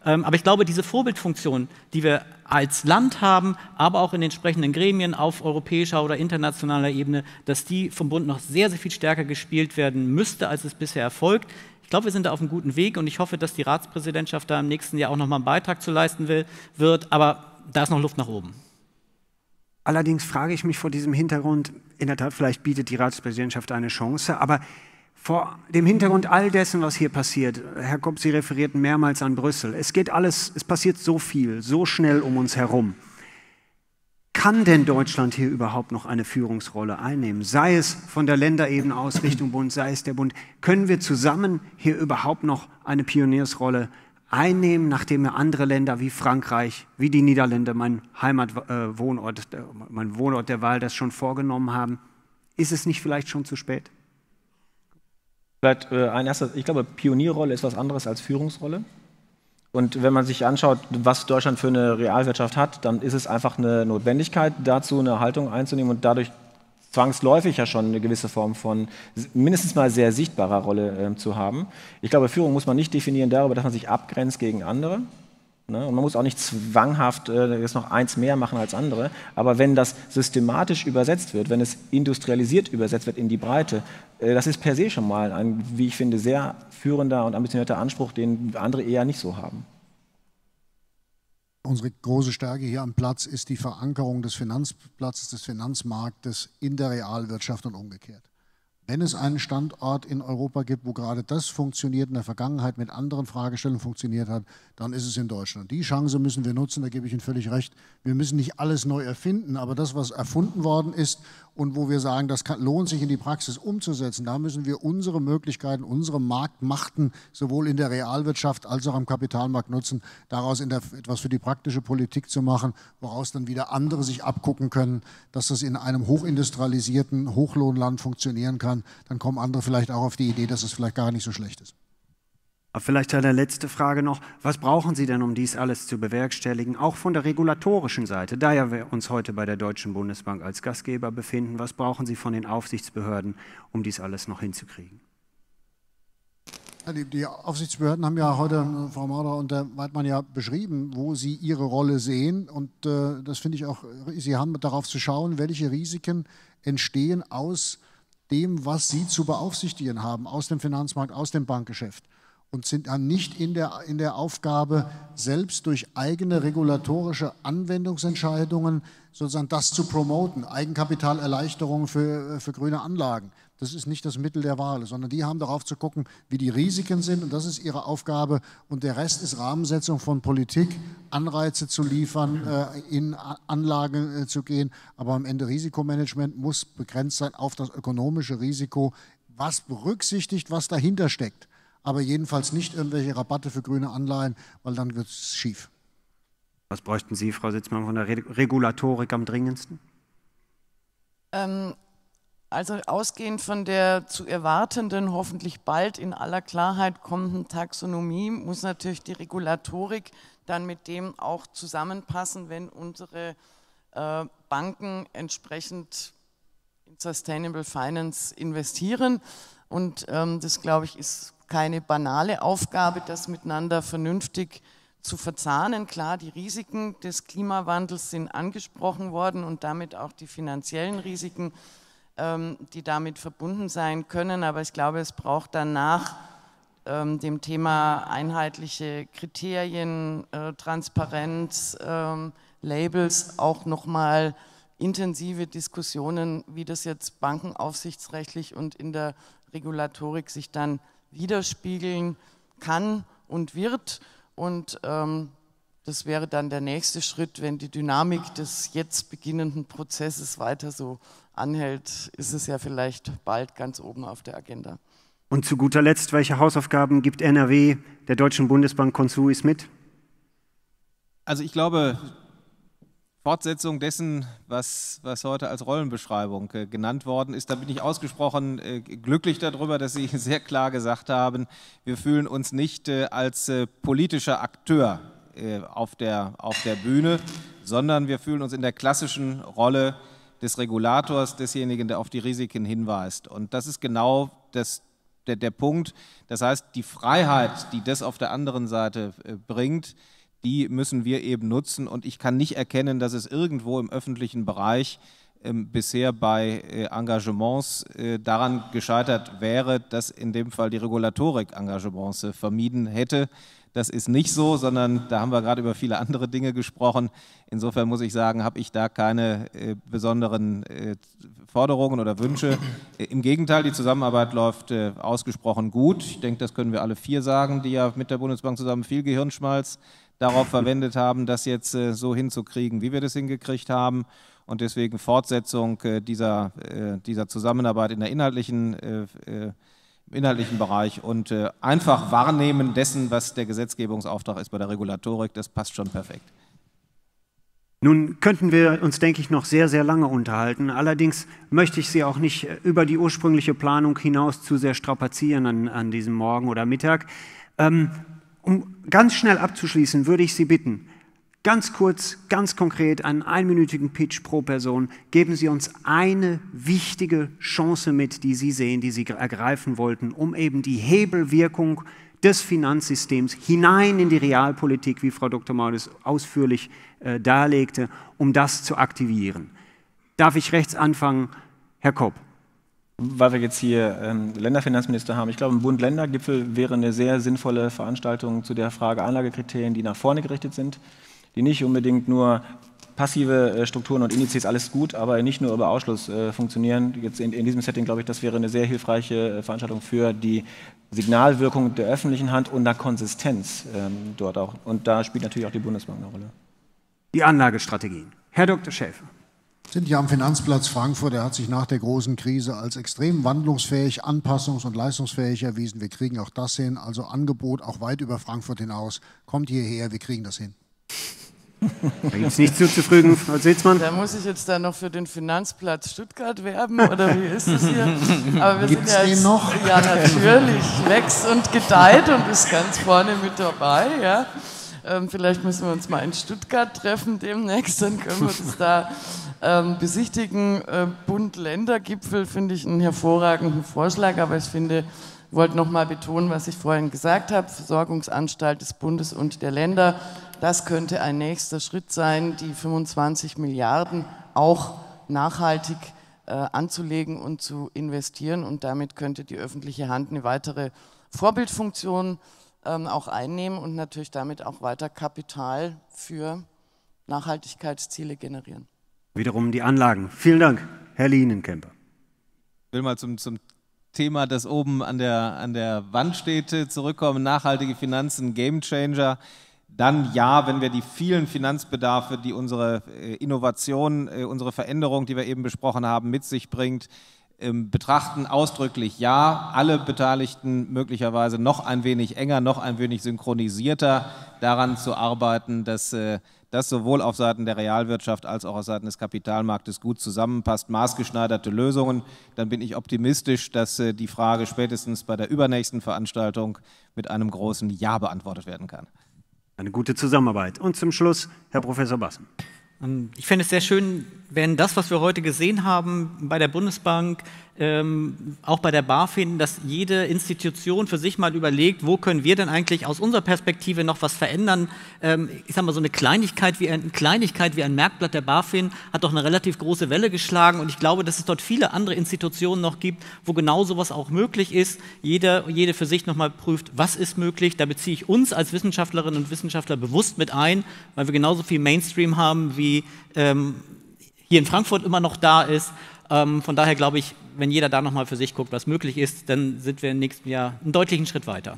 Ähm, aber ich glaube, diese Vorbildfunktion, die wir als Land haben, aber auch in den entsprechenden Gremien auf europäischer oder internationaler Ebene, dass die vom Bund noch sehr, sehr viel stärker gespielt werden müsste, als es bisher erfolgt. Ich glaube, wir sind da auf einem guten Weg und ich hoffe, dass die Ratspräsidentschaft da im nächsten Jahr auch nochmal einen Beitrag zu leisten will, wird. Aber da ist noch Luft nach oben. Allerdings frage ich mich vor diesem Hintergrund, in der Tat, vielleicht bietet die Ratspräsidentschaft eine Chance, aber vor dem Hintergrund all dessen, was hier passiert, Herr Kopp, Sie referierten mehrmals an Brüssel, es geht alles, es passiert so viel, so schnell um uns herum. Kann denn Deutschland hier überhaupt noch eine Führungsrolle einnehmen? Sei es von der Länderebene aus Richtung Bund, sei es der Bund. Können wir zusammen hier überhaupt noch eine Pioniersrolle einnehmen? einnehmen, nachdem wir andere Länder wie Frankreich, wie die Niederlande, mein Heimatwohnort, äh, äh, mein Wohnort der Wahl, das schon vorgenommen haben, ist es nicht vielleicht schon zu spät? Vielleicht äh, ein erster, ich glaube, Pionierrolle ist was anderes als Führungsrolle. Und wenn man sich anschaut, was Deutschland für eine Realwirtschaft hat, dann ist es einfach eine Notwendigkeit, dazu eine Haltung einzunehmen und dadurch zwangsläufig ja schon eine gewisse Form von mindestens mal sehr sichtbarer Rolle äh, zu haben. Ich glaube, Führung muss man nicht definieren darüber, dass man sich abgrenzt gegen andere. Ne? Und man muss auch nicht zwanghaft äh, jetzt noch eins mehr machen als andere. Aber wenn das systematisch übersetzt wird, wenn es industrialisiert übersetzt wird in die Breite, äh, das ist per se schon mal ein, wie ich finde, sehr führender und ambitionierter Anspruch, den andere eher nicht so haben. Unsere große Stärke hier am Platz ist die Verankerung des Finanzplatzes, des Finanzmarktes in der Realwirtschaft und umgekehrt. Wenn es einen Standort in Europa gibt, wo gerade das funktioniert, in der Vergangenheit mit anderen Fragestellungen funktioniert hat, dann ist es in Deutschland. Die Chance müssen wir nutzen, da gebe ich Ihnen völlig recht. Wir müssen nicht alles neu erfinden, aber das, was erfunden worden ist und wo wir sagen, das kann, lohnt sich in die Praxis umzusetzen. Da müssen wir unsere Möglichkeiten, unsere Marktmachten sowohl in der Realwirtschaft als auch am Kapitalmarkt nutzen, daraus der, etwas für die praktische Politik zu machen, woraus dann wieder andere sich abgucken können, dass das in einem hochindustrialisierten Hochlohnland funktionieren kann. Dann kommen andere vielleicht auch auf die Idee, dass es vielleicht gar nicht so schlecht ist. Aber vielleicht eine letzte Frage noch. Was brauchen Sie denn, um dies alles zu bewerkstelligen? Auch von der regulatorischen Seite, da ja wir uns heute bei der Deutschen Bundesbank als Gastgeber befinden, was brauchen Sie von den Aufsichtsbehörden, um dies alles noch hinzukriegen? Die Aufsichtsbehörden haben ja heute, Frau Mauder und Herr Weidmann, ja beschrieben, wo sie ihre Rolle sehen. Und äh, das finde ich auch, sie haben darauf zu schauen, welche Risiken entstehen aus dem, was sie zu beaufsichtigen haben, aus dem Finanzmarkt, aus dem Bankgeschäft und sind dann nicht in der, in der Aufgabe, selbst durch eigene regulatorische Anwendungsentscheidungen sozusagen das zu promoten, Eigenkapitalerleichterungen für, für grüne Anlagen. Das ist nicht das Mittel der Wahl, sondern die haben darauf zu gucken, wie die Risiken sind und das ist ihre Aufgabe und der Rest ist Rahmensetzung von Politik, Anreize zu liefern, äh, in Anlagen äh, zu gehen, aber am Ende Risikomanagement muss begrenzt sein auf das ökonomische Risiko, was berücksichtigt, was dahinter steckt aber jedenfalls nicht irgendwelche Rabatte für grüne Anleihen, weil dann wird es schief. Was bräuchten Sie, Frau Sitzmann, von der Regulatorik am dringendsten? Ähm, also ausgehend von der zu erwartenden, hoffentlich bald in aller Klarheit kommenden Taxonomie muss natürlich die Regulatorik dann mit dem auch zusammenpassen, wenn unsere äh, Banken entsprechend in Sustainable Finance investieren. Und ähm, das, glaube ich, ist keine banale Aufgabe, das miteinander vernünftig zu verzahnen. Klar, die Risiken des Klimawandels sind angesprochen worden und damit auch die finanziellen Risiken, ähm, die damit verbunden sein können. Aber ich glaube, es braucht danach ähm, dem Thema einheitliche Kriterien, äh, Transparenz, ähm, Labels auch nochmal intensive Diskussionen, wie das jetzt bankenaufsichtsrechtlich und in der Regulatorik sich dann widerspiegeln kann und wird. Und ähm, das wäre dann der nächste Schritt, wenn die Dynamik des jetzt beginnenden Prozesses weiter so anhält, ist es ja vielleicht bald ganz oben auf der Agenda. Und zu guter Letzt, welche Hausaufgaben gibt NRW der Deutschen Bundesbank Konsum mit? Also ich glaube, Fortsetzung dessen, was, was heute als Rollenbeschreibung äh, genannt worden ist. Da bin ich ausgesprochen äh, glücklich darüber, dass Sie sehr klar gesagt haben, wir fühlen uns nicht äh, als äh, politischer Akteur äh, auf, der, auf der Bühne, sondern wir fühlen uns in der klassischen Rolle des Regulators, desjenigen, der auf die Risiken hinweist. Und das ist genau das, der, der Punkt. Das heißt, die Freiheit, die das auf der anderen Seite äh, bringt, die müssen wir eben nutzen. Und ich kann nicht erkennen, dass es irgendwo im öffentlichen Bereich ähm, bisher bei äh, Engagements äh, daran gescheitert wäre, dass in dem Fall die Regulatorik Engagements äh, vermieden hätte. Das ist nicht so, sondern da haben wir gerade über viele andere Dinge gesprochen. Insofern muss ich sagen, habe ich da keine äh, besonderen äh, Forderungen oder Wünsche. Äh, Im Gegenteil, die Zusammenarbeit läuft äh, ausgesprochen gut. Ich denke, das können wir alle vier sagen, die ja mit der Bundesbank zusammen viel Gehirnschmalz darauf verwendet haben, das jetzt äh, so hinzukriegen, wie wir das hingekriegt haben. Und deswegen Fortsetzung äh, dieser, äh, dieser Zusammenarbeit in der inhaltlichen, im inhaltlichen Bereich und einfach Wahrnehmen dessen, was der Gesetzgebungsauftrag ist bei der Regulatorik, das passt schon perfekt. Nun könnten wir uns, denke ich, noch sehr, sehr lange unterhalten. Allerdings möchte ich Sie auch nicht über die ursprüngliche Planung hinaus zu sehr strapazieren an, an diesem Morgen oder Mittag. Ähm, um ganz schnell abzuschließen, würde ich Sie bitten, ganz kurz, ganz konkret, einen einminütigen Pitch pro Person, geben Sie uns eine wichtige Chance mit, die Sie sehen, die Sie ergreifen wollten, um eben die Hebelwirkung des Finanzsystems hinein in die Realpolitik, wie Frau Dr. Maudes ausführlich äh, darlegte, um das zu aktivieren. Darf ich rechts anfangen, Herr Kopp? weil wir jetzt hier ähm, Länderfinanzminister haben, ich glaube, ein Bund-Länder-Gipfel wäre eine sehr sinnvolle Veranstaltung zu der Frage Anlagekriterien, die nach vorne gerichtet sind, die nicht unbedingt nur passive äh, Strukturen und Indizes alles gut, aber nicht nur über Ausschluss äh, funktionieren. Jetzt in, in, diesem Setting glaube ich, das wäre eine sehr hilfreiche äh, Veranstaltung für die Signalwirkung der öffentlichen Hand und der Konsistenz ähm, dort auch. Und da spielt natürlich auch die Bundesbank eine Rolle. Die Anlagestrategien. Herr Dr. Schäfer sind ja am Finanzplatz Frankfurt. Er hat sich nach der großen Krise als extrem wandlungsfähig, anpassungs- und leistungsfähig erwiesen. Wir kriegen auch das hin. Also Angebot auch weit über Frankfurt hinaus. Kommt hierher, wir kriegen das hin. Da gibt es nichts zuzufügen, Frau Sitzmann. Da muss ich jetzt dann noch für den Finanzplatz Stuttgart werben, oder wie ist das hier? Aber wir Gibt's sind ja jetzt, noch? Ja, natürlich. Wächst und gedeiht und ist ganz vorne mit dabei, ja. Ähm, vielleicht müssen wir uns mal in Stuttgart treffen demnächst, dann können wir das da ähm, besichtigen. Äh, Bund-Länder-Gipfel finde ich einen hervorragenden Vorschlag, aber ich finde, wollte nochmal betonen, was ich vorhin gesagt habe, Versorgungsanstalt des Bundes und der Länder, das könnte ein nächster Schritt sein, die 25 Milliarden auch nachhaltig äh, anzulegen und zu investieren und damit könnte die öffentliche Hand eine weitere Vorbildfunktion ähm, auch einnehmen und natürlich damit auch weiter Kapital für Nachhaltigkeitsziele generieren. Wiederum die Anlagen. Vielen Dank, Herr Lienenkemper. Ich will mal zum, zum Thema, das oben an der, an der Wand steht, zurückkommen. Nachhaltige Finanzen, Gamechanger dann ja, wenn wir die vielen Finanzbedarfe, die unsere äh, Innovation, äh, unsere Veränderung, die wir eben besprochen haben, mit sich bringt, betrachten ausdrücklich ja, alle Beteiligten möglicherweise noch ein wenig enger, noch ein wenig synchronisierter daran zu arbeiten, dass äh, das sowohl auf Seiten der Realwirtschaft als auch auf Seiten des Kapitalmarktes gut zusammenpasst, maßgeschneiderte Lösungen, dann bin ich optimistisch, dass äh, die Frage spätestens bei der übernächsten Veranstaltung mit einem großen Ja beantwortet werden kann. Eine gute Zusammenarbeit. Und zum Schluss, Herr Professor Bassen. Ähm, ich finde es sehr schön, wenn das, was wir heute gesehen haben bei der Bundesbank, ähm, auch bei der BaFin, dass jede Institution für sich mal überlegt, wo können wir denn eigentlich aus unserer Perspektive noch was verändern? Ähm, ich sage mal, so eine Kleinigkeit, wie ein, Kleinigkeit wie ein Merkblatt der BaFin hat doch eine relativ große Welle geschlagen und ich glaube, dass es dort viele andere Institutionen noch gibt, wo genau sowas auch möglich ist. Jeder, jede für sich nochmal prüft, was ist möglich. Da beziehe ich uns als Wissenschaftlerinnen und Wissenschaftler bewusst mit ein, weil wir genauso viel Mainstream haben wie ähm, hier in Frankfurt immer noch da ist. Ähm, von daher glaube ich, wenn jeder da nochmal für sich guckt, was möglich ist, dann sind wir im nächsten Jahr einen deutlichen Schritt weiter.